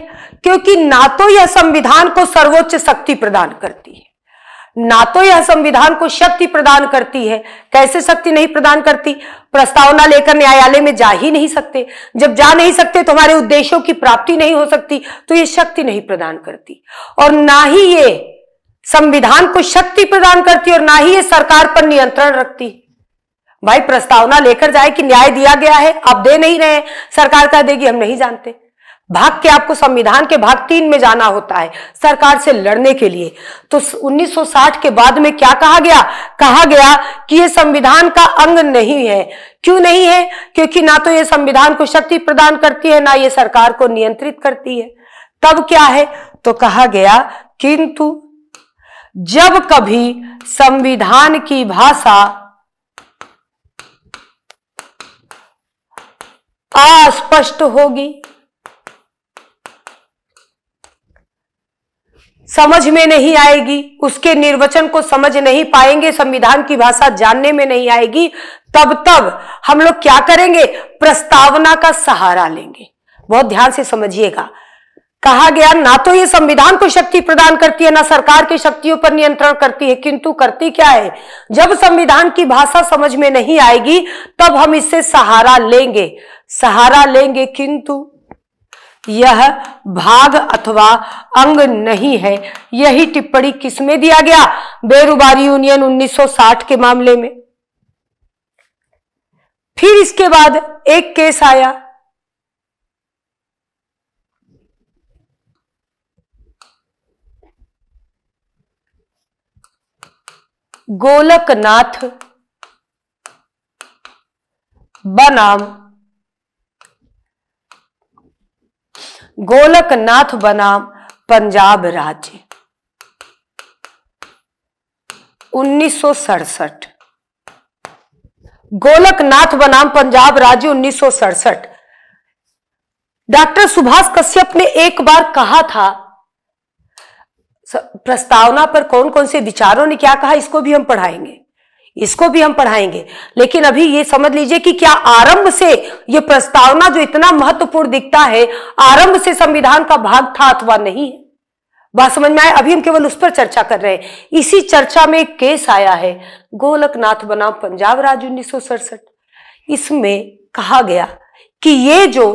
क्योंकि ना तो यह संविधान को सर्वोच्च शक्ति प्रदान करती है ना तो यह संविधान को शक्ति प्रदान करती है कैसे शक्ति नहीं प्रदान करती प्रस्तावना लेकर न्यायालय में जा ही नहीं सकते जब जा नहीं सकते तो हमारे उद्देश्यों की प्राप्ति नहीं हो सकती तो यह शक्ति नहीं प्रदान करती और ना ही ये संविधान को शक्ति प्रदान करती और ना ही ये सरकार पर नियंत्रण रखती भाई प्रस्तावना लेकर जाए कि न्याय दिया गया है आप दे नहीं रहे सरकार कह देगी हम नहीं जानते भाग के आपको संविधान के भाग तीन में जाना होता है सरकार से लड़ने के लिए तो 1960 के बाद में क्या कहा गया कहा गया कि यह संविधान का अंग नहीं है क्यों नहीं है क्योंकि ना तो यह संविधान को शक्ति प्रदान करती है ना यह सरकार को नियंत्रित करती है तब क्या है तो कहा गया किंतु जब कभी संविधान की भाषा अस्पष्ट होगी समझ में नहीं आएगी उसके निर्वचन को समझ नहीं पाएंगे संविधान की भाषा जानने में नहीं आएगी तब तब हम लोग क्या करेंगे प्रस्तावना का सहारा लेंगे बहुत ध्यान से समझिएगा कहा गया ना तो ये संविधान को शक्ति प्रदान करती है ना सरकार की शक्तियों पर नियंत्रण करती है किंतु करती क्या है जब संविधान की भाषा समझ में नहीं आएगी तब हम इससे सहारा लेंगे सहारा लेंगे किंतु यह भाग अथवा अंग नहीं है यही टिप्पणी किसमें दिया गया बेरुबारी यूनियन 1960 के मामले में फिर इसके बाद एक केस आया गोलकनाथ बनाम गोलकनाथ बनाम पंजाब राज्य उन्नीस गोलकनाथ बनाम पंजाब राज्य उन्नीस डॉक्टर सुभाष कश्यप ने एक बार कहा था प्रस्तावना पर कौन कौन से विचारों ने क्या कहा इसको भी हम पढ़ाएंगे इसको भी हम पढ़ाएंगे लेकिन अभी ये समझ लीजिए कि क्या आरंभ से ये प्रस्तावना जो इतना महत्वपूर्ण दिखता है आरंभ से संविधान का भाग था अथवा नहीं है बात समझ में आए अभी हम केवल उस पर चर्चा कर रहे हैं इसी चर्चा में एक केस आया है गोलकनाथ बनाम पंजाब राज्य उन्नीस इसमें कहा गया कि ये जो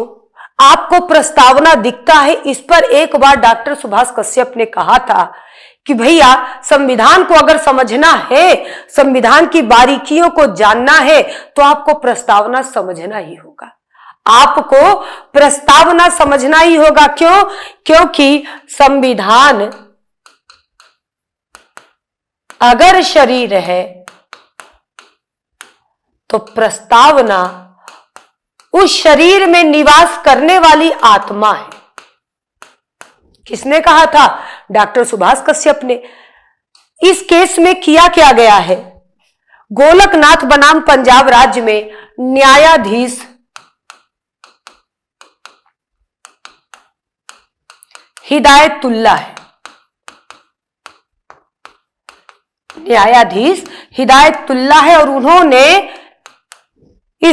आपको प्रस्तावना दिखता है इस पर एक बार डॉक्टर सुभाष कश्यप ने कहा था कि भैया संविधान को अगर समझना है संविधान की बारीकियों को जानना है तो आपको प्रस्तावना समझना ही होगा आपको प्रस्तावना समझना ही होगा क्यों क्योंकि संविधान अगर शरीर है तो प्रस्तावना उस शरीर में निवास करने वाली आत्मा है किसने कहा था डॉक्टर सुभाष कश्यप ने इस केस में किया क्या गया है गोलकनाथ बनाम पंजाब राज्य में न्यायाधीश हिदायतुल्ला है न्यायाधीश हिदायतुल्ला है और उन्होंने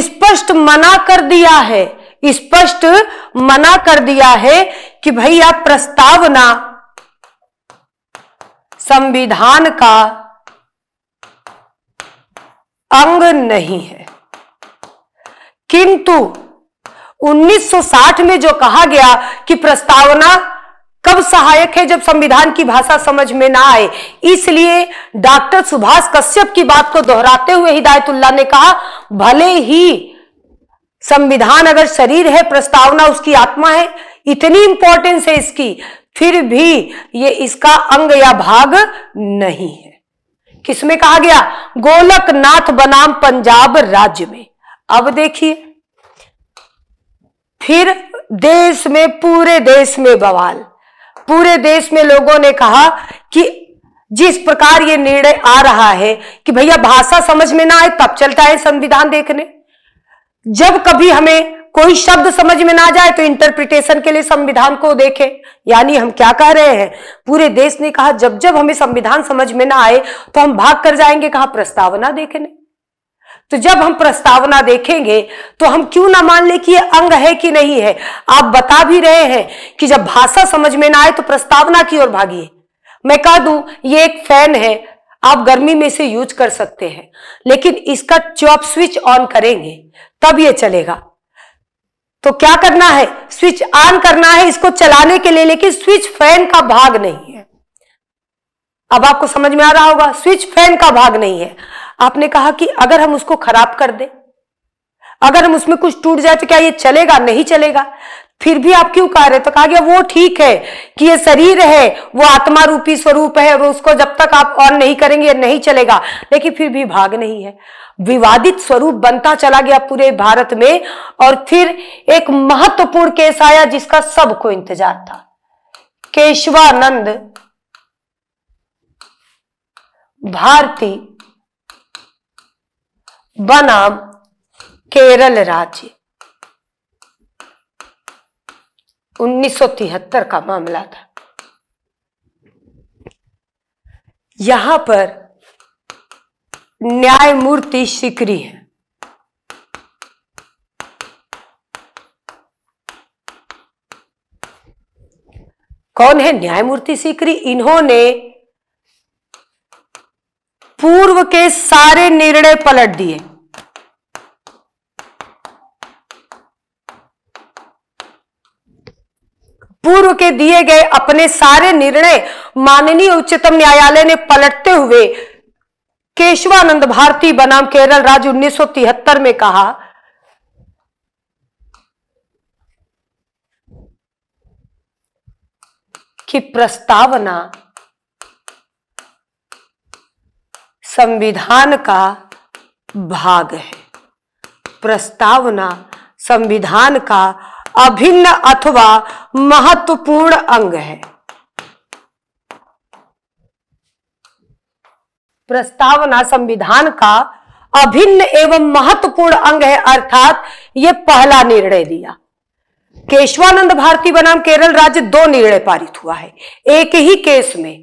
स्पष्ट मना कर दिया है स्पष्ट मना कर दिया है कि भैया प्रस्तावना संविधान का अंग नहीं है किंतु 1960 में जो कहा गया कि प्रस्तावना कब सहायक है जब संविधान की भाषा समझ में ना आए इसलिए डॉक्टर सुभाष कश्यप की बात को दोहराते हुए हिदायतुल्ला ने कहा भले ही संविधान अगर शरीर है प्रस्तावना उसकी आत्मा है इतनी इंपॉर्टेंस है इसकी फिर भी ये इसका अंग या भाग नहीं है किसमें कहा गया गोलकनाथ बनाम पंजाब राज्य में अब देखिए फिर देश में पूरे देश में बवाल पूरे देश में लोगों ने कहा कि जिस प्रकार ये निर्णय आ रहा है कि भैया भाषा समझ में ना आए तब चलता है संविधान देखने जब कभी हमें कोई शब्द समझ में ना जाए तो इंटरप्रिटेशन के लिए संविधान को देखें यानी हम क्या कह रहे हैं पूरे देश ने कहा जब जब हमें संविधान समझ में ना आए तो हम भाग कर जाएंगे कहा प्रस्तावना देखने तो जब हम प्रस्तावना देखेंगे तो हम क्यों ना मान ले कि ये अंग है कि नहीं है आप बता भी रहे हैं कि जब भाषा समझ में ना आए तो प्रस्तावना की ओर भागी मैं कह दू ये एक फैन है आप गर्मी में इसे यूज कर सकते हैं लेकिन इसका चॉप स्विच ऑन करेंगे तब ये चलेगा तो क्या करना है स्विच ऑन करना है इसको चलाने के लिए लेकिन स्विच फैन का भाग नहीं है अब आपको समझ में आ रहा होगा स्विच फैन का भाग नहीं है आपने कहा कि अगर हम उसको खराब कर दें अगर हम उसमें कुछ टूट जाए तो क्या ये चलेगा नहीं चलेगा फिर भी आप क्यों कह रहे तो कहा गया वो ठीक है कि ये शरीर है वो आत्मा रूपी स्वरूप है और उसको जब तक आप ऑन नहीं करेंगे नहीं चलेगा लेकिन फिर भी भाग नहीं है विवादित स्वरूप बनता चला गया पूरे भारत में और फिर एक महत्वपूर्ण केस आया जिसका सबको इंतजार था केशवानंद भारती बनाम केरल राज्य उन्नीस का मामला था यहां पर न्यायमूर्ति सिकरी हैं कौन है न्यायमूर्ति सिकरी इन्होंने पूर्व के सारे निर्णय पलट दिए पूर्व के दिए गए अपने सारे निर्णय माननीय उच्चतम न्यायालय ने पलटते हुए केशवानंद भारती बनाम केरल राज्य उन्नीस में कहा कि प्रस्तावना संविधान का भाग है प्रस्तावना संविधान का अभिन्न अथवा महत्वपूर्ण अंग है प्रस्तावना संविधान का अभिन्न एवं महत्वपूर्ण अंग है अर्थात यह पहला निर्णय दिया केशवानंद भारती बनाम केरल राज्य दो निर्णय पारित हुआ है एक ही केस में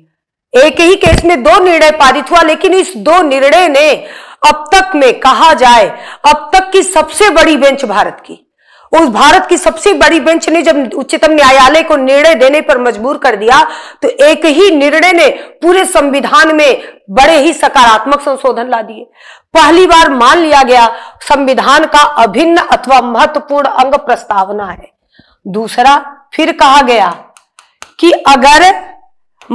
एक ही केस में दो निर्णय पारित हुआ लेकिन इस दो निर्णय ने अब तक में कहा जाए अब तक की सबसे बड़ी बेंच भारत की उस भारत की सबसे बड़ी बेंच ने जब उच्चतम न्यायालय को निर्णय देने पर मजबूर कर दिया तो एक ही निर्णय ने पूरे संविधान में बड़े ही सकारात्मक संशोधन ला दिए पहली बार मान लिया गया संविधान का अभिन्न अथवा महत्वपूर्ण अंग प्रस्तावना है दूसरा फिर कहा गया कि अगर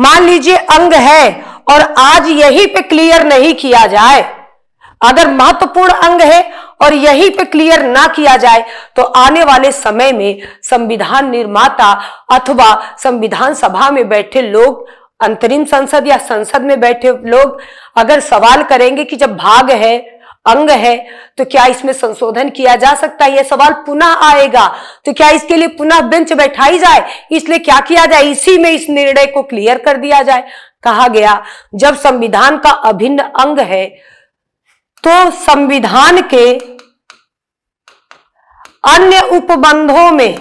मान लीजिए अंग है और आज यही पे क्लियर नहीं किया जाए अगर महत्वपूर्ण अंग है और यही पे क्लियर ना किया जाए तो आने वाले समय में संविधान निर्माता अथवा संविधान सभा में बैठे लोग अंतरिम संसद या संसद में बैठे लोग अगर सवाल करेंगे कि जब भाग है अंग है तो क्या इसमें संशोधन किया जा सकता है यह सवाल पुनः आएगा तो क्या इसके लिए पुनः बेंच बैठाई जाए इसलिए क्या किया जाए इसी में इस निर्णय को क्लियर कर दिया जाए कहा गया जब संविधान का अभिन्न अंग है तो संविधान के अन्य उपबंधों में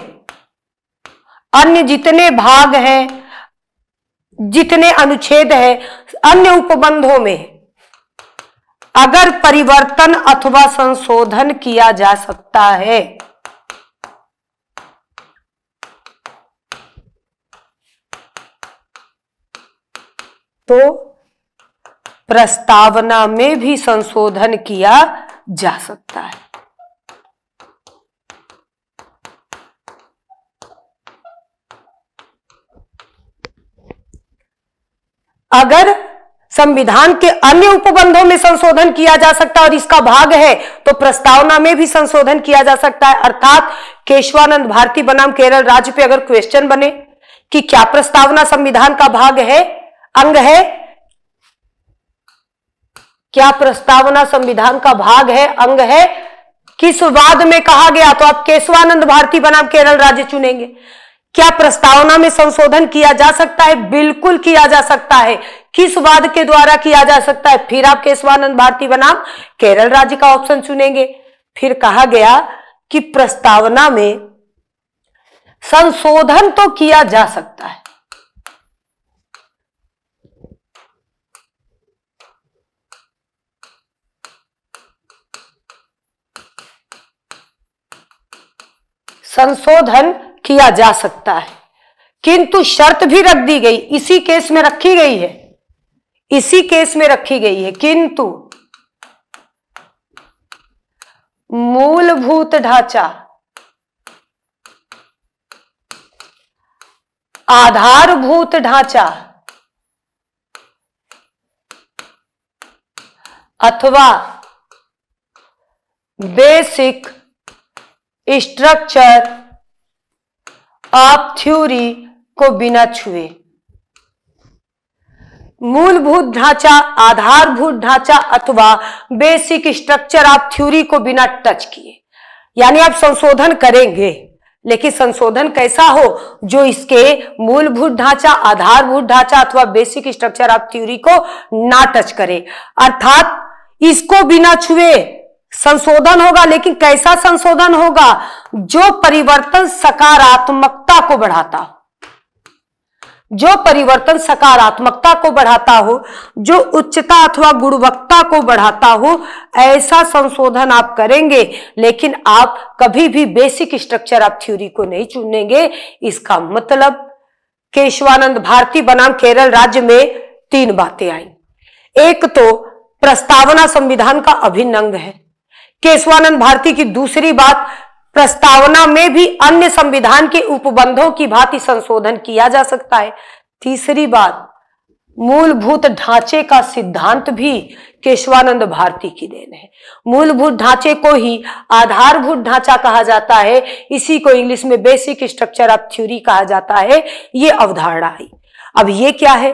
अन्य जितने भाग हैं जितने अनुच्छेद हैं अन्य उपबंधों में अगर परिवर्तन अथवा संशोधन किया जा सकता है तो प्रस्तावना में भी संशोधन किया जा सकता है अगर संविधान के अन्य उपबंधों में संशोधन किया जा सकता है और इसका भाग है तो प्रस्तावना में भी संशोधन किया जा सकता है अर्थात केशवानंद भारती बनाम केरल राज्य पे अगर क्वेश्चन बने कि क्या प्रस्तावना संविधान का भाग है अंग है क्या प्रस्तावना संविधान का भाग है अंग है किस वाद में कहा गया तो आप केशवानंद भारती बनाम केरल राज्य चुनेंगे क्या प्रस्तावना में संशोधन किया जा सकता है बिल्कुल किया जा सकता है किस वाद के द्वारा किया जा सकता है फिर आप केशवानंद भारती बनाम केरल राज्य का ऑप्शन चुनेंगे फिर कहा गया कि प्रस्तावना में संशोधन तो किया जा सकता है संशोधन किया जा सकता है किंतु शर्त भी रख दी गई इसी केस में रखी गई है इसी केस में रखी गई है किंतु मूलभूत ढांचा आधारभूत ढांचा अथवा बेसिक स्ट्रक्चर ऑफ थ्योरी को बिना छुए मूलभूत ढांचा आधारभूत ढांचा अथवा बेसिक स्ट्रक्चर ऑफ थ्योरी को बिना टच किए यानी आप संशोधन करेंगे लेकिन संशोधन कैसा हो जो इसके मूलभूत ढांचा आधारभूत ढांचा अथवा बेसिक स्ट्रक्चर ऑफ थ्योरी को ना टच करे अर्थात इसको बिना छुए संशोधन होगा लेकिन कैसा संशोधन होगा जो परिवर्तन सकारात्मकता को बढ़ाता हो जो परिवर्तन सकारात्मकता को बढ़ाता हो जो उच्चता अथवा गुणवत्ता को बढ़ाता हो ऐसा संशोधन आप करेंगे लेकिन आप कभी भी बेसिक स्ट्रक्चर आप थ्योरी को नहीं चुनेंगे इसका मतलब केशवानंद भारती बनाम केरल राज्य में तीन बातें आई एक तो प्रस्तावना संविधान का अभिन्न अंग है केशवानंद भारती की दूसरी बात प्रस्तावना में भी अन्य संविधान के उपबंधों की भांति संशोधन किया जा सकता है तीसरी बात मूलभूत ढांचे का सिद्धांत भी केशवानंद भारती की देन है मूलभूत ढांचे को ही आधारभूत ढांचा कहा जाता है इसी को इंग्लिश में बेसिक स्ट्रक्चर ऑफ थ्योरी कहा जाता है ये अवधारणा आई अब ये क्या है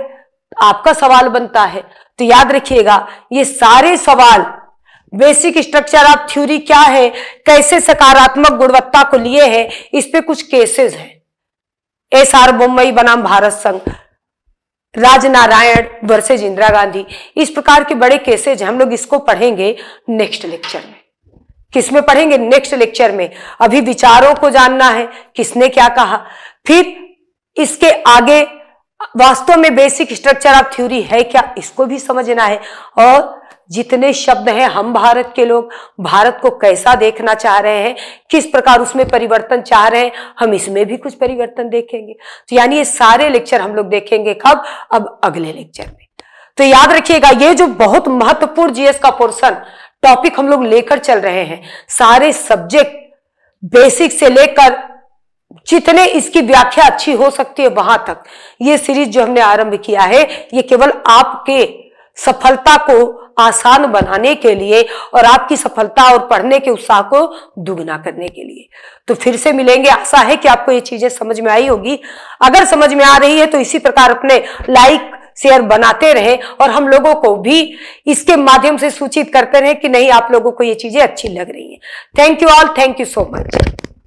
आपका सवाल बनता है तो याद रखिएगा ये सारे सवाल बेसिक स्ट्रक्चर ऑफ थ्योरी क्या है कैसे सकारात्मक गुणवत्ता को लिए है इस पे कुछ केसेस हैं एस आर मुंबई बनाम भारत संघ राजनारायण वर्सेज इंदिरा गांधी इस प्रकार के बड़े केसेज हम लोग इसको पढ़ेंगे नेक्स्ट लेक्चर में किसमें पढ़ेंगे नेक्स्ट लेक्चर में अभी विचारों को जानना है किसने क्या कहा फिर इसके आगे वास्तव में बेसिक स्ट्रक्चर ऑफ थ्योरी है क्या इसको भी समझना है और जितने शब्द हैं हम भारत के लोग भारत को कैसा देखना चाह रहे हैं किस प्रकार उसमें परिवर्तन चाह रहे हैं हम इसमें भी कुछ परिवर्तन देखेंगे तो यानी ये सारे लेक्चर हम लोग देखेंगे कब अब अगले लेक्चर में तो याद रखिएगा ये जो बहुत महत्वपूर्ण जीएस का पोर्सन टॉपिक हम लोग लेकर चल रहे हैं सारे सब्जेक्ट बेसिक से लेकर जितने इसकी व्याख्या अच्छी हो सकती है वहां तक ये सीरीज जो हमने आरंभ किया है ये केवल आपके सफलता को आसान बनाने के लिए और आपकी सफलता और पढ़ने के उत्साह को दुगना करने के लिए तो फिर से मिलेंगे आशा है कि आपको ये चीजें समझ में आई होगी अगर समझ में आ रही है तो इसी प्रकार अपने लाइक शेयर बनाते रहें और हम लोगों को भी इसके माध्यम से सूचित करते रहें कि नहीं आप लोगों को ये चीजें अच्छी लग रही हैं thank you all thank you so much